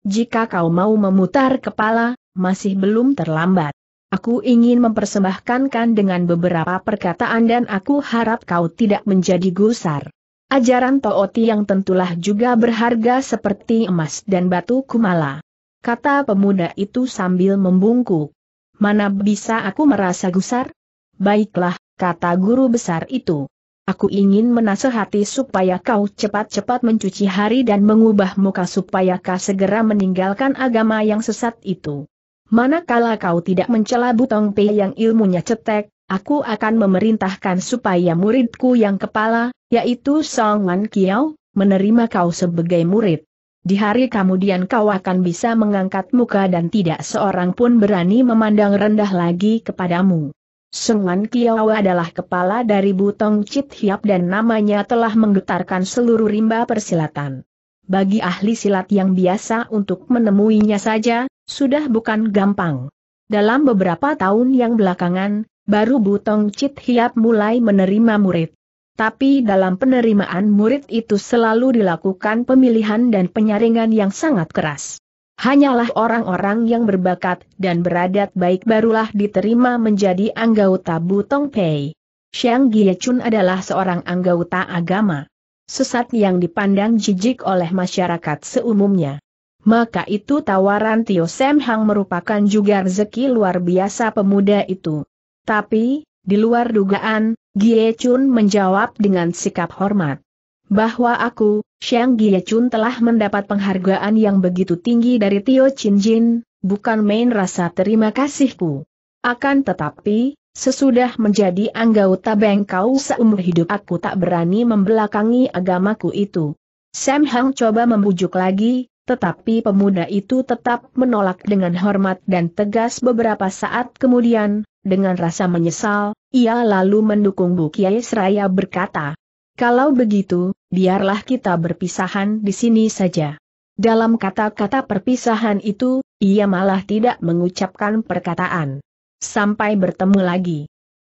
Jika kau mau memutar kepala, masih belum terlambat. Aku ingin mempersembahkankan dengan beberapa perkataan dan aku harap kau tidak menjadi gusar. Ajaran Tooti yang tentulah juga berharga seperti emas dan batu kumala. Kata pemuda itu sambil membungkuk. Mana bisa aku merasa gusar? Baiklah, kata guru besar itu. Aku ingin menasehati supaya kau cepat-cepat mencuci hari dan mengubah muka supaya kau segera meninggalkan agama yang sesat itu. Manakala kau tidak mencela Butong Pe yang ilmunya cetek, aku akan memerintahkan supaya muridku yang kepala, yaitu Song Wan Kiao, menerima kau sebagai murid. Di hari kemudian kau akan bisa mengangkat muka dan tidak seorang pun berani memandang rendah lagi kepadamu. Song Wan Kiao adalah kepala dari Butong Chit Hiap dan namanya telah menggetarkan seluruh rimba persilatan. Bagi ahli silat yang biasa untuk menemuinya saja, sudah bukan gampang. Dalam beberapa tahun yang belakangan, baru Butong Cit Hiap mulai menerima murid. Tapi dalam penerimaan murid itu selalu dilakukan pemilihan dan penyaringan yang sangat keras. Hanyalah orang-orang yang berbakat dan beradat baik barulah diterima menjadi anggota Butong Pei. Xiang Giechun adalah seorang anggota agama. Sesat yang dipandang jijik oleh masyarakat seumumnya. Maka itu tawaran Tio Sem Hang merupakan juga rezeki luar biasa pemuda itu. Tapi, di luar dugaan, Gie Chun menjawab dengan sikap hormat. Bahwa aku, Shang Gie Chun telah mendapat penghargaan yang begitu tinggi dari Tio Chin Jin, bukan main rasa terima kasihku. Akan tetapi, sesudah menjadi anggota bengkau seumur hidup aku tak berani membelakangi agamaku itu. Sam Hang coba membujuk lagi, tetapi pemuda itu tetap menolak dengan hormat dan tegas beberapa saat kemudian, dengan rasa menyesal, ia lalu mendukung Bu Kiai Seraya berkata, kalau begitu, biarlah kita berpisahan di sini saja. Dalam kata-kata perpisahan itu, ia malah tidak mengucapkan perkataan. Sampai bertemu lagi.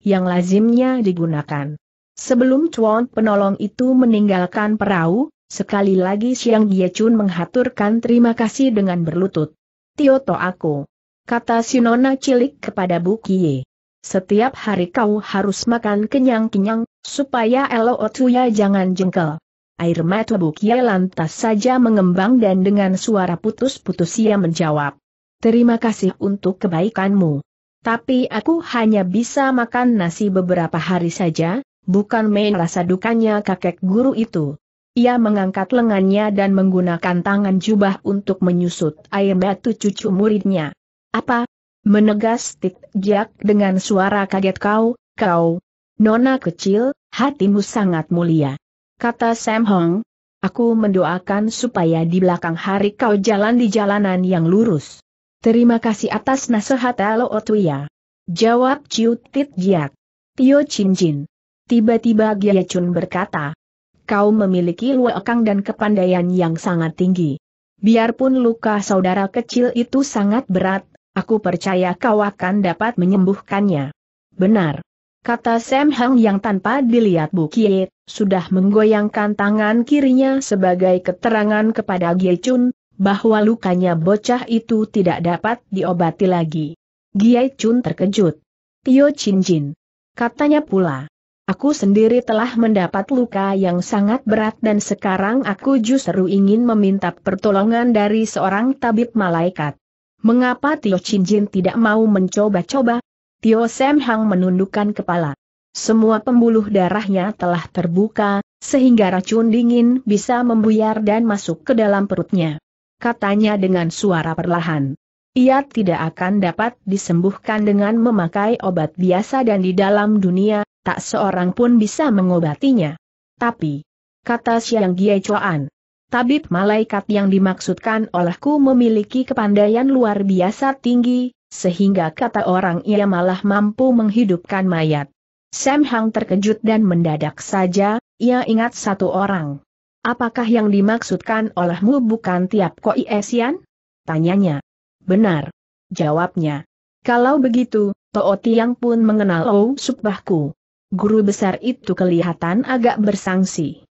Yang lazimnya digunakan. Sebelum cuan penolong itu meninggalkan perahu, sekali lagi Siang Ye Chun menghaturkan terima kasih dengan berlutut. Tioto aku kata Sinona cilik kepada Bu Kie. Setiap hari kau harus makan kenyang-kenyang, supaya Elo Otuya jangan jengkel. Air mata Kie lantas saja mengembang dan dengan suara putus-putus ia menjawab. Terima kasih untuk kebaikanmu. Tapi aku hanya bisa makan nasi beberapa hari saja, bukan main rasa dukanya kakek guru itu. Ia mengangkat lengannya dan menggunakan tangan jubah untuk menyusut air batu cucu muridnya. Apa? Menegas Tik dengan suara kaget kau, kau. Nona kecil, hatimu sangat mulia. Kata Sam Hong. Aku mendoakan supaya di belakang hari kau jalan di jalanan yang lurus. Terima kasih atas nasihat Elo Otuya. Jawab Ciu Tit Jak. Tio Chin Jin. Tiba-tiba Gia Chun berkata. Kau memiliki luakang dan kepandaian yang sangat tinggi. Biarpun luka saudara kecil itu sangat berat, Aku percaya kau akan dapat menyembuhkannya. Benar. Kata Sam Hang yang tanpa dilihat Bu Kie, sudah menggoyangkan tangan kirinya sebagai keterangan kepada Gie Chun, bahwa lukanya bocah itu tidak dapat diobati lagi. Gie Chun terkejut. Tio Chin Jin. Katanya pula. Aku sendiri telah mendapat luka yang sangat berat dan sekarang aku justru ingin meminta pertolongan dari seorang tabib malaikat. Mengapa Tio Chin Jin tidak mau mencoba-coba? Tio Sam Hang menundukkan kepala. Semua pembuluh darahnya telah terbuka, sehingga racun dingin bisa membuyar dan masuk ke dalam perutnya. Katanya dengan suara perlahan. Ia tidak akan dapat disembuhkan dengan memakai obat biasa dan di dalam dunia, tak seorang pun bisa mengobatinya. Tapi, kata Xiang Gie Chuan, tabib malaikat yang dimaksudkan olehku memiliki kepandaian luar biasa tinggi, sehingga kata orang ia malah mampu menghidupkan mayat. Sam Hang terkejut dan mendadak saja, ia ingat satu orang. Apakah yang dimaksudkan olehmu bukan tiap koi esian? Tanyanya. Benar. Jawabnya. Kalau begitu, Toh Tiang pun mengenal Oh Subahku. Guru besar itu kelihatan agak bersangsi.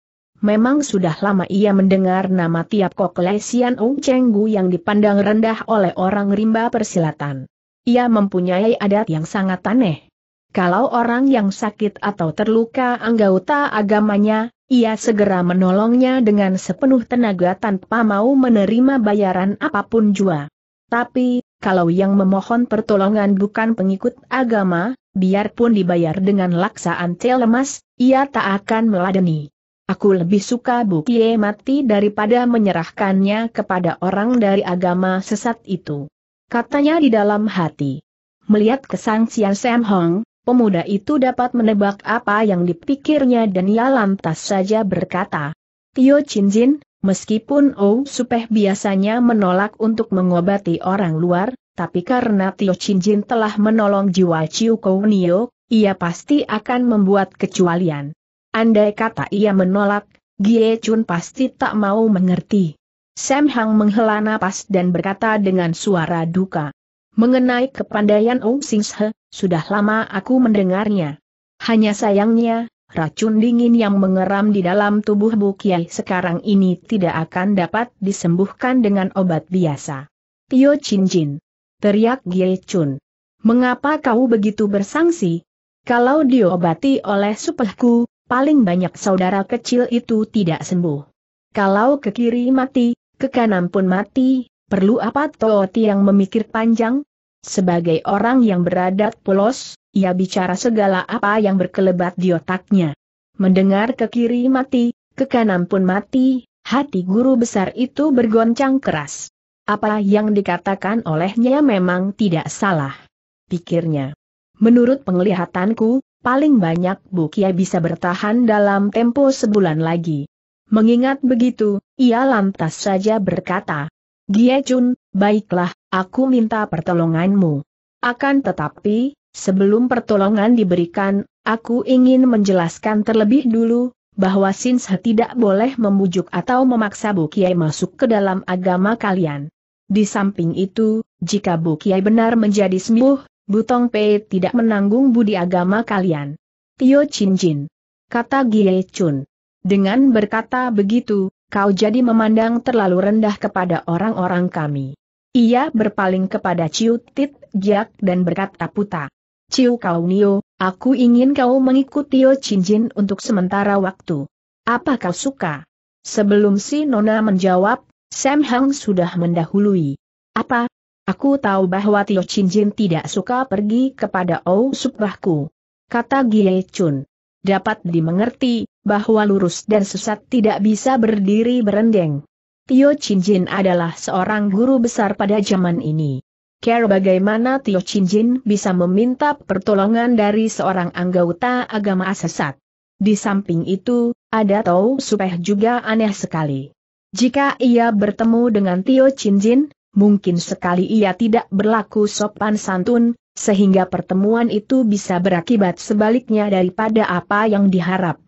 Memang sudah lama ia mendengar nama Tiap Kok Lesian Ong Cenggu yang dipandang rendah oleh orang rimba persilatan. Ia mempunyai adat yang sangat aneh. Kalau orang yang sakit atau terluka anggota agamanya, ia segera menolongnya dengan sepenuh tenaga tanpa mau menerima bayaran apapun jua. Tapi, kalau yang memohon pertolongan bukan pengikut agama, biarpun dibayar dengan laksaan celemas, ia tak akan meladeni. Aku lebih suka Bukie mati daripada menyerahkannya kepada orang dari agama sesat itu. Katanya di dalam hati. Melihat kesangsian Sam Hong, pemuda itu dapat menebak apa yang dipikirnya dan ia lantas saja berkata. Tio Chin Jin, meskipun Ou Supeh biasanya menolak untuk mengobati orang luar, tapi karena Tio Chin Jin telah menolong jiwa Chiu Nio, ia pasti akan membuat kecualian. Andai kata ia menolak, Gie Chun pasti tak mau mengerti. Sam Hang menghela napas dan berkata dengan suara duka. Mengenai kepandaian Ong Sing He, sudah lama aku mendengarnya. Hanya sayangnya, racun dingin yang mengeram di dalam tubuh Bu Kiai sekarang ini tidak akan dapat disembuhkan dengan obat biasa. Tio Chin Jin. Teriak Gie Chun. Mengapa kau begitu bersangsi? Kalau diobati oleh supehku, paling banyak saudara kecil itu tidak sembuh. Kalau ke kiri mati, ke kanan pun mati, perlu apa Toti yang memikir panjang? Sebagai orang yang beradat polos, ia bicara segala apa yang berkelebat di otaknya. Mendengar ke kiri mati, ke kanan pun mati, hati guru besar itu bergoncang keras. Apa yang dikatakan olehnya memang tidak salah. Pikirnya. Menurut penglihatanku, paling banyak Bukia bisa bertahan dalam tempo sebulan lagi. Mengingat begitu, ia lantas saja berkata, Gie Chun, baiklah, aku minta pertolonganmu. Akan tetapi, sebelum pertolongan diberikan, aku ingin menjelaskan terlebih dulu, bahwa Sinsa tidak boleh membujuk atau memaksa Bu masuk ke dalam agama kalian. Di samping itu, jika Bu benar menjadi sembuh, Butong Pei tidak menanggung budi agama kalian. Tio Chin Jin. Kata Gie Chun. Dengan berkata begitu, kau jadi memandang terlalu rendah kepada orang-orang kami. Ia berpaling kepada Ciu Tit Jiak dan berkata puta. Ciu Kau Nio, aku ingin kau mengikuti Tio Chin Jin untuk sementara waktu. Apa kau suka? Sebelum si Nona menjawab, Sam Hang sudah mendahului. Apa, Aku tahu bahwa Tio Chin Jin tidak suka pergi kepada Ou Suprahku. Kata Gie Chun. Dapat dimengerti, bahwa lurus dan sesat tidak bisa berdiri berendeng. Tio Chin Jin adalah seorang guru besar pada zaman ini. Care bagaimana Tio Chin Jin bisa meminta pertolongan dari seorang anggota agama sesat. Di samping itu, ada Tau Supeh juga aneh sekali. Jika ia bertemu dengan Tio Chin Jin, mungkin sekali ia tidak berlaku sopan santun, sehingga pertemuan itu bisa berakibat sebaliknya daripada apa yang diharap.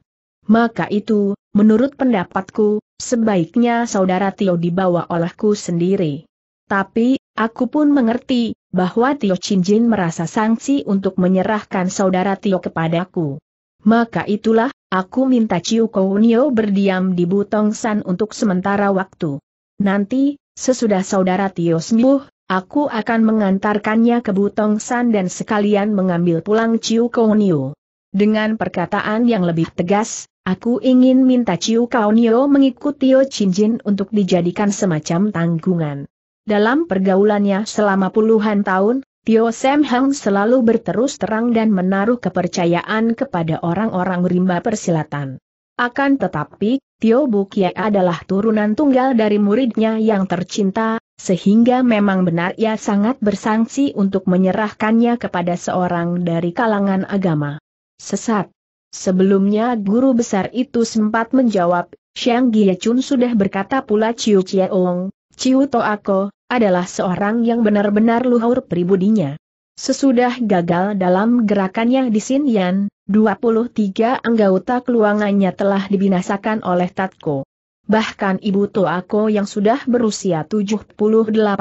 Maka itu, menurut pendapatku, sebaiknya saudara Tio dibawa olehku sendiri. Tapi, aku pun mengerti, bahwa Tio Cinjin merasa sanksi untuk menyerahkan saudara Tio kepadaku. Maka itulah, aku minta Ciu Kounio berdiam di Butong San untuk sementara waktu. Nanti, Sesudah saudara Tio sembuh, aku akan mengantarkannya ke Butong San dan sekalian mengambil pulang Ciu Kaunio. Dengan perkataan yang lebih tegas, aku ingin minta Ciu Kaunio mengikuti Tio Chinjin untuk dijadikan semacam tanggungan. Dalam pergaulannya selama puluhan tahun, Tio Sam Hang selalu berterus terang dan menaruh kepercayaan kepada orang-orang rimba persilatan. Akan tetapi, Tio Bukie adalah turunan tunggal dari muridnya yang tercinta, sehingga memang benar ia sangat bersangsi untuk menyerahkannya kepada seorang dari kalangan agama. Sesat. Sebelumnya guru besar itu sempat menjawab, Xiang Giechun sudah berkata pula Ciu Chieong, Ciu Toako, adalah seorang yang benar-benar luhur pribudinya. Sesudah gagal dalam gerakannya di Yan, 23 anggota keluangannya telah dibinasakan oleh Tatko. Bahkan Ibu Toako yang sudah berusia 78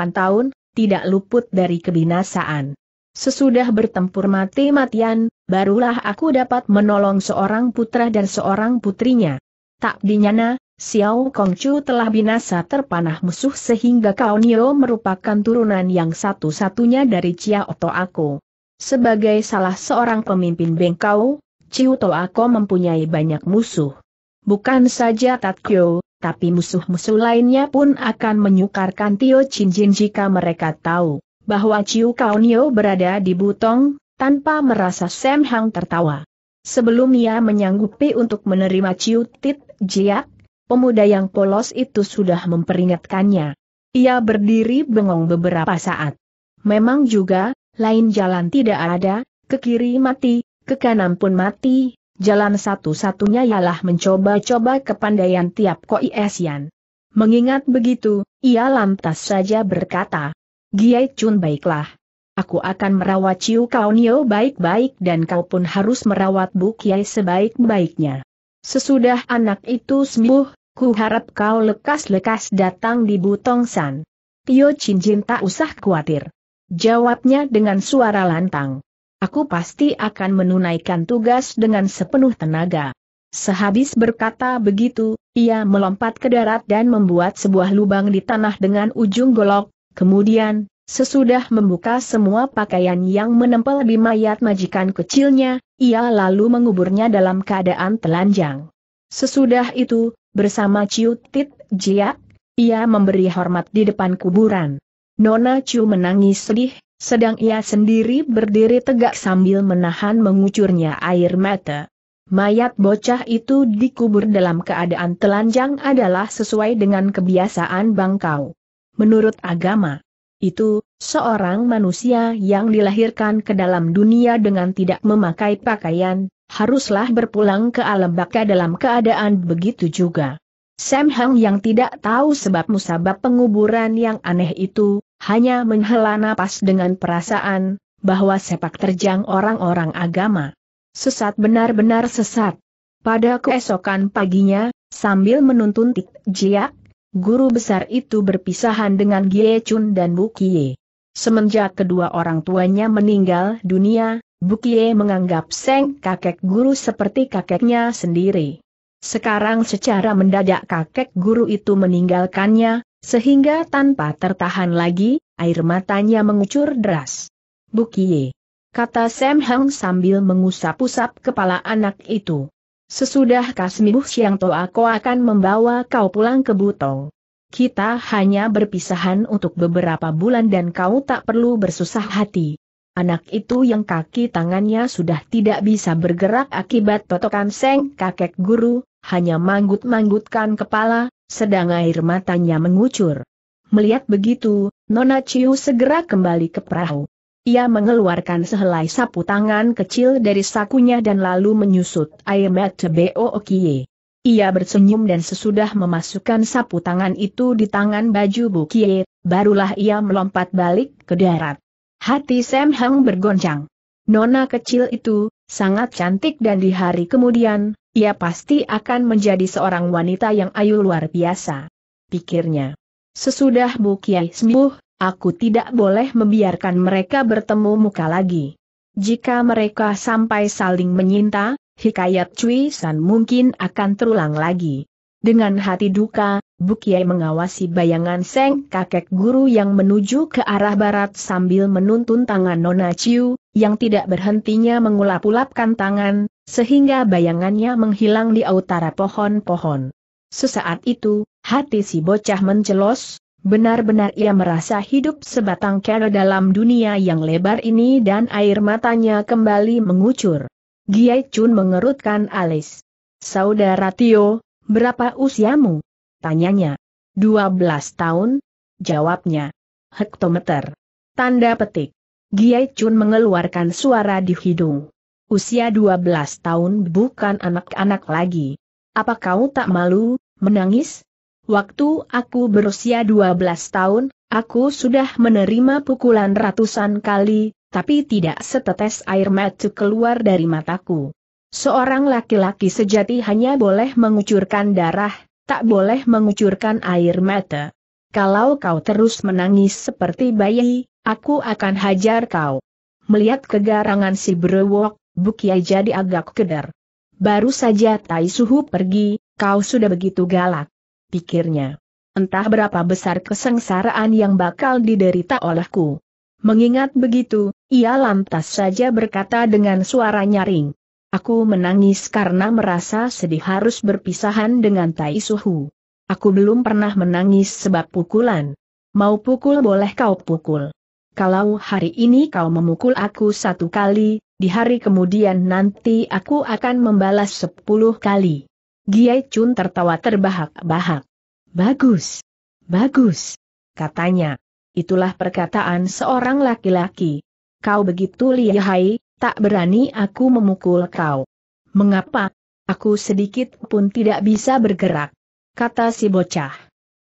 tahun, tidak luput dari kebinasaan. Sesudah bertempur mati-matian, barulah aku dapat menolong seorang putra dan seorang putrinya. Tak dinyana, Xiao Kongcu telah binasa terpanah musuh sehingga Kao Kaonio merupakan turunan yang satu-satunya dari Chia Oto Aku. Sebagai salah seorang pemimpin bengkau, Ciu Ako mempunyai banyak musuh. Bukan saja Tatkyo, tapi musuh-musuh lainnya pun akan menyukarkan Tio Chinjin jika mereka tahu bahwa Ciu Kaonio berada di Butong, tanpa merasa Sam Hang tertawa. Sebelum ia menyanggupi untuk menerima Ciu Tit Jiak, pemuda yang polos itu sudah memperingatkannya. Ia berdiri bengong beberapa saat. Memang juga, lain jalan tidak ada, ke kiri mati, ke kanan pun mati, jalan satu-satunya ialah mencoba-coba kepandaian tiap koi esian. Mengingat begitu, ia lantas saja berkata, Giai Chun baiklah. Aku akan merawat Ciu Kau Nio baik-baik dan kau pun harus merawat Bu Kiai sebaik-baiknya. Sesudah anak itu sembuh, ku harap kau lekas-lekas datang di Butong San. Tio Chin Jin tak usah khawatir. Jawabnya dengan suara lantang. Aku pasti akan menunaikan tugas dengan sepenuh tenaga. Sehabis berkata begitu, ia melompat ke darat dan membuat sebuah lubang di tanah dengan ujung golok, kemudian, sesudah membuka semua pakaian yang menempel di mayat majikan kecilnya, ia lalu menguburnya dalam keadaan telanjang. Sesudah itu, bersama Ciutit Jiak, ia memberi hormat di depan kuburan. Nona Chu menangis sedih, sedang ia sendiri berdiri tegak sambil menahan mengucurnya air mata. Mayat bocah itu dikubur dalam keadaan telanjang adalah sesuai dengan kebiasaan bangkau. Menurut agama, itu, seorang manusia yang dilahirkan ke dalam dunia dengan tidak memakai pakaian, haruslah berpulang ke alam baka dalam keadaan begitu juga. Sam Hang yang tidak tahu sebab musabab penguburan yang aneh itu, hanya menghela napas dengan perasaan bahwa sepak terjang orang-orang agama. Sesat benar-benar sesat. Pada keesokan paginya, sambil menuntun Tik Jiak, guru besar itu berpisahan dengan Gye Chun dan Bu Kie. Semenjak kedua orang tuanya meninggal dunia, Bukie menganggap Seng kakek guru seperti kakeknya sendiri. Sekarang secara mendadak kakek guru itu meninggalkannya, sehingga tanpa tertahan lagi, air matanya mengucur deras. Bukie, kata Sam Hang sambil mengusap-usap kepala anak itu. Sesudah Kasmibuh Siang To aku akan membawa kau pulang ke Butong. Kita hanya berpisahan untuk beberapa bulan dan kau tak perlu bersusah hati. Anak itu yang kaki tangannya sudah tidak bisa bergerak akibat totokan seng kakek guru, hanya manggut-manggutkan kepala, sedang air matanya mengucur. Melihat begitu, Nona Ciu segera kembali ke perahu. Ia mengeluarkan sehelai sapu tangan kecil dari sakunya dan lalu menyusut air Bo Kie. Ia bersenyum dan sesudah memasukkan sapu tangan itu di tangan baju Bukie, barulah ia melompat balik ke darat. Hati Sam Hang bergoncang. Nona kecil itu, sangat cantik dan di hari kemudian, ia pasti akan menjadi seorang wanita yang ayu luar biasa. Pikirnya. Sesudah Bu Kiai sembuh, aku tidak boleh membiarkan mereka bertemu muka lagi. Jika mereka sampai saling menyinta, hikayat Cui San mungkin akan terulang lagi. Dengan hati duka, Bu Kiai mengawasi bayangan Seng kakek guru yang menuju ke arah barat sambil menuntun tangan Nona Ciu, yang tidak berhentinya mengulap-ulapkan tangan, sehingga bayangannya menghilang di utara pohon-pohon. Sesaat itu, hati si bocah mencelos, benar-benar ia merasa hidup sebatang kera dalam dunia yang lebar ini dan air matanya kembali mengucur. Giai Chun mengerutkan alis. Saudara Tio, berapa usiamu? Tanyanya. 12 tahun? Jawabnya. Hektometer. Tanda petik. Giai Chun mengeluarkan suara di hidung usia 12 tahun bukan anak-anak lagi. Apa kau tak malu, menangis? Waktu aku berusia 12 tahun, aku sudah menerima pukulan ratusan kali, tapi tidak setetes air mata keluar dari mataku. Seorang laki-laki sejati hanya boleh mengucurkan darah, tak boleh mengucurkan air mata. Kalau kau terus menangis seperti bayi, aku akan hajar kau. Melihat kegarangan si Brewok, Bukiai jadi agak keder. Baru saja Tai Suhu pergi, kau sudah begitu galak. Pikirnya. Entah berapa besar kesengsaraan yang bakal diderita olehku. Mengingat begitu, ia lantas saja berkata dengan suara nyaring. Aku menangis karena merasa sedih harus berpisahan dengan Tai Suhu. Aku belum pernah menangis sebab pukulan. Mau pukul boleh kau pukul kalau hari ini kau memukul aku satu kali, di hari kemudian nanti aku akan membalas sepuluh kali. Giai Chun tertawa terbahak-bahak. Bagus. Bagus. Katanya. Itulah perkataan seorang laki-laki. Kau begitu lihai, tak berani aku memukul kau. Mengapa? Aku sedikit pun tidak bisa bergerak. Kata si bocah.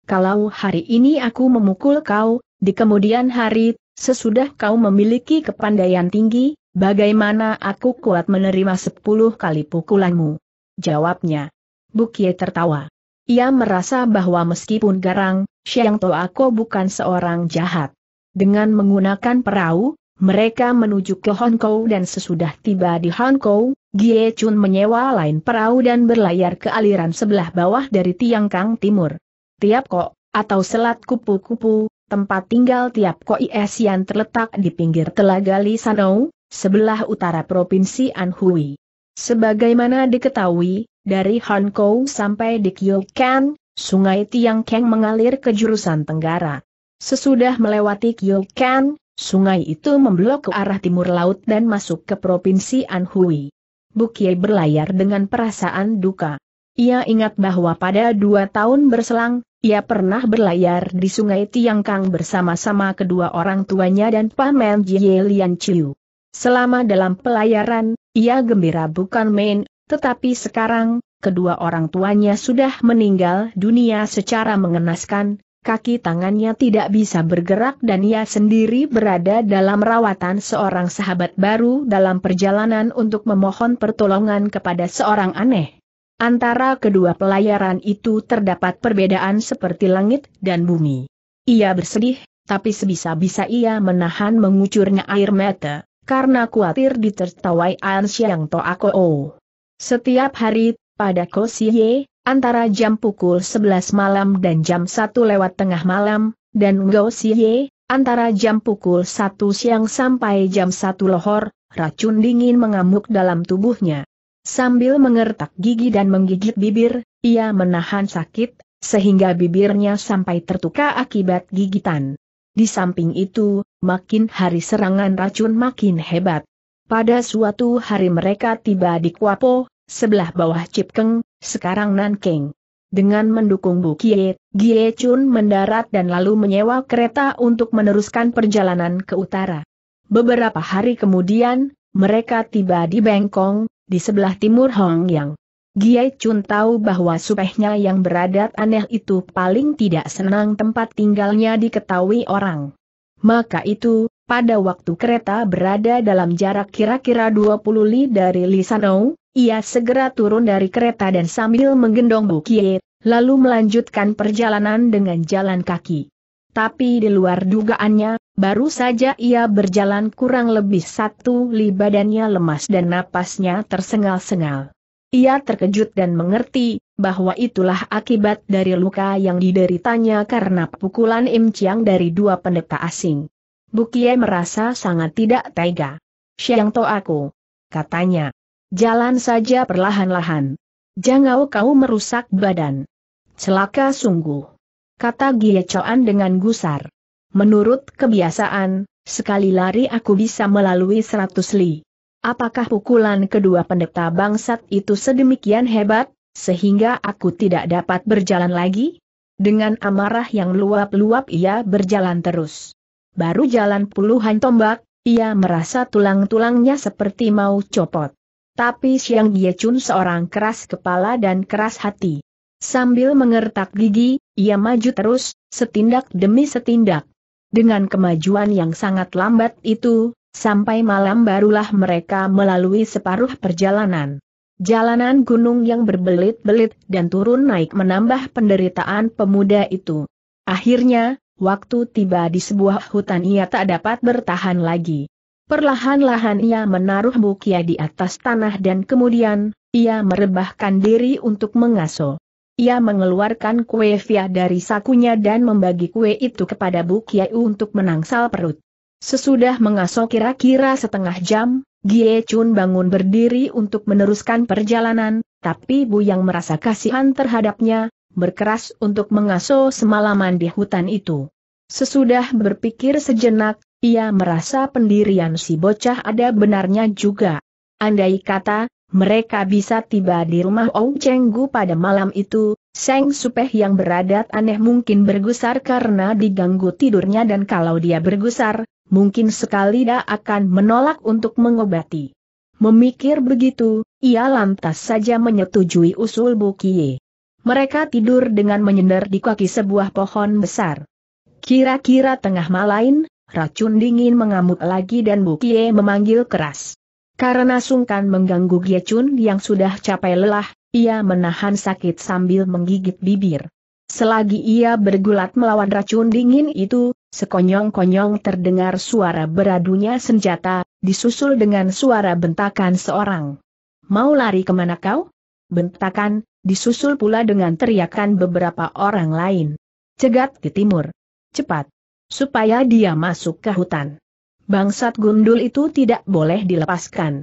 Kalau hari ini aku memukul kau, di kemudian hari Sesudah kau memiliki kepandaian tinggi, bagaimana aku kuat menerima sepuluh kali pukulanmu? Jawabnya. Bukie tertawa. Ia merasa bahwa meskipun garang, Xiang aku bukan seorang jahat. Dengan menggunakan perahu, mereka menuju ke Hongkou dan sesudah tiba di Hongkou, Gie Chun menyewa lain perahu dan berlayar ke aliran sebelah bawah dari Tiangkang Timur. Tiap kok, atau selat kupu-kupu, tempat tinggal tiap kois yang terletak di pinggir Telaga Lisanou, sebelah utara Provinsi Anhui. Sebagaimana diketahui, dari Hankou sampai di Kyokan, Sungai Tiangkeng mengalir ke jurusan tenggara. Sesudah melewati Kyokan, sungai itu memblok ke arah timur laut dan masuk ke Provinsi Anhui. Bukie berlayar dengan perasaan duka. Ia ingat bahwa pada dua tahun berselang, ia pernah berlayar di sungai Tiangkang bersama-sama kedua orang tuanya dan Pamen Jie Lian Chiu. Selama dalam pelayaran, ia gembira bukan main, tetapi sekarang, kedua orang tuanya sudah meninggal dunia secara mengenaskan, kaki tangannya tidak bisa bergerak dan ia sendiri berada dalam rawatan seorang sahabat baru dalam perjalanan untuk memohon pertolongan kepada seorang aneh. Antara kedua pelayaran itu terdapat perbedaan seperti langit dan bumi. Ia bersedih, tapi sebisa-bisa ia menahan mengucurnya air mata, karena khawatir ditertawai An Siang Toakoo. Setiap hari, pada Kosiye, antara jam pukul 11 malam dan jam 1 lewat tengah malam, dan Ngosie, antara jam pukul 1 siang sampai jam 1 lohor, racun dingin mengamuk dalam tubuhnya Sambil mengertak gigi dan menggigit bibir, ia menahan sakit, sehingga bibirnya sampai tertuka akibat gigitan. Di samping itu, makin hari serangan racun makin hebat. Pada suatu hari mereka tiba di Kuapo, sebelah bawah Cipkeng, sekarang Nankeng. Dengan mendukung Bu Kie, Gie Chun mendarat dan lalu menyewa kereta untuk meneruskan perjalanan ke utara. Beberapa hari kemudian, mereka tiba di Bengkong, di sebelah timur Hong Yang. Giai Chun tahu bahwa supehnya yang beradat aneh itu paling tidak senang tempat tinggalnya diketahui orang. Maka itu, pada waktu kereta berada dalam jarak kira-kira 20 li dari Lisanou, ia segera turun dari kereta dan sambil menggendong Bu Kie, lalu melanjutkan perjalanan dengan jalan kaki. Tapi di luar dugaannya, baru saja ia berjalan kurang lebih satu li badannya lemas dan napasnya tersengal-sengal. Ia terkejut dan mengerti, bahwa itulah akibat dari luka yang dideritanya karena pukulan Im Chiang dari dua pendeta asing. Bukie merasa sangat tidak tega. Siang to aku. Katanya. Jalan saja perlahan-lahan. Jangan kau merusak badan. Celaka sungguh kata Giecoan dengan gusar. Menurut kebiasaan, sekali lari aku bisa melalui seratus li. Apakah pukulan kedua pendeta bangsat itu sedemikian hebat, sehingga aku tidak dapat berjalan lagi? Dengan amarah yang luap-luap ia berjalan terus. Baru jalan puluhan tombak, ia merasa tulang-tulangnya seperti mau copot. Tapi Siang Gie Chun seorang keras kepala dan keras hati. Sambil mengertak gigi, ia maju terus, setindak demi setindak. Dengan kemajuan yang sangat lambat itu, sampai malam barulah mereka melalui separuh perjalanan. Jalanan gunung yang berbelit-belit dan turun naik menambah penderitaan pemuda itu. Akhirnya, waktu tiba di sebuah hutan ia tak dapat bertahan lagi. Perlahan-lahan ia menaruh bukia di atas tanah dan kemudian, ia merebahkan diri untuk mengasuh. Ia mengeluarkan kue via dari sakunya dan membagi kue itu kepada Bu Kiai untuk menangsal perut. Sesudah mengaso kira-kira setengah jam, Gie Chun bangun berdiri untuk meneruskan perjalanan, tapi Bu yang merasa kasihan terhadapnya, berkeras untuk mengaso semalaman di hutan itu. Sesudah berpikir sejenak, ia merasa pendirian si bocah ada benarnya juga. Andai kata, mereka bisa tiba di rumah Ong Cheng Gu pada malam itu, Seng Supeh yang beradat aneh mungkin bergusar karena diganggu tidurnya dan kalau dia bergusar, mungkin sekali dia akan menolak untuk mengobati. Memikir begitu, ia lantas saja menyetujui usul Bu Bukie. Mereka tidur dengan menyender di kaki sebuah pohon besar. Kira-kira tengah malain, racun dingin mengamuk lagi dan Bu Bukie memanggil keras. Karena sungkan mengganggu Giechun yang sudah capai lelah, ia menahan sakit sambil menggigit bibir. Selagi ia bergulat melawan racun dingin itu, sekonyong-konyong terdengar suara beradunya senjata, disusul dengan suara bentakan seorang. Mau lari kemana kau? Bentakan, disusul pula dengan teriakan beberapa orang lain. Cegat ke timur. Cepat. Supaya dia masuk ke hutan bangsat gundul itu tidak boleh dilepaskan.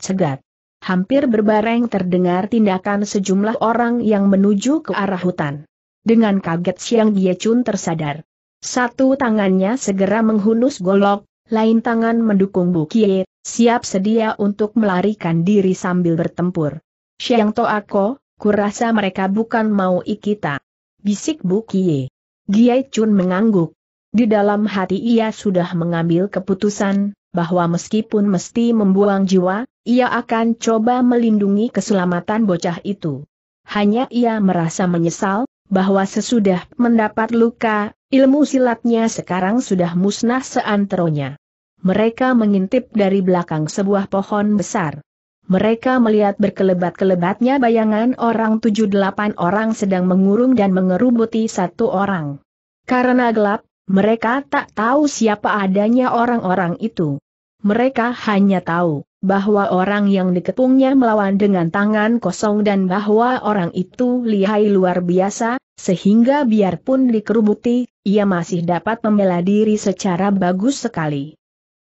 Cegat. Hampir berbareng terdengar tindakan sejumlah orang yang menuju ke arah hutan. Dengan kaget Siang Chun tersadar. Satu tangannya segera menghunus golok, lain tangan mendukung Bu Kie, siap sedia untuk melarikan diri sambil bertempur. Siang Toako, kurasa mereka bukan mau ikita. Bisik Bu Kie. Bukie. Chun mengangguk. Di dalam hati ia sudah mengambil keputusan, bahwa meskipun mesti membuang jiwa, ia akan coba melindungi keselamatan bocah itu. Hanya ia merasa menyesal, bahwa sesudah mendapat luka, ilmu silatnya sekarang sudah musnah seanteronya. Mereka mengintip dari belakang sebuah pohon besar. Mereka melihat berkelebat-kelebatnya bayangan orang tujuh delapan orang sedang mengurung dan mengerubuti satu orang. Karena gelap, mereka tak tahu siapa adanya orang-orang itu. Mereka hanya tahu bahwa orang yang dikepungnya melawan dengan tangan kosong dan bahwa orang itu lihai luar biasa, sehingga biarpun dikerubuti, ia masih dapat membela diri secara bagus sekali.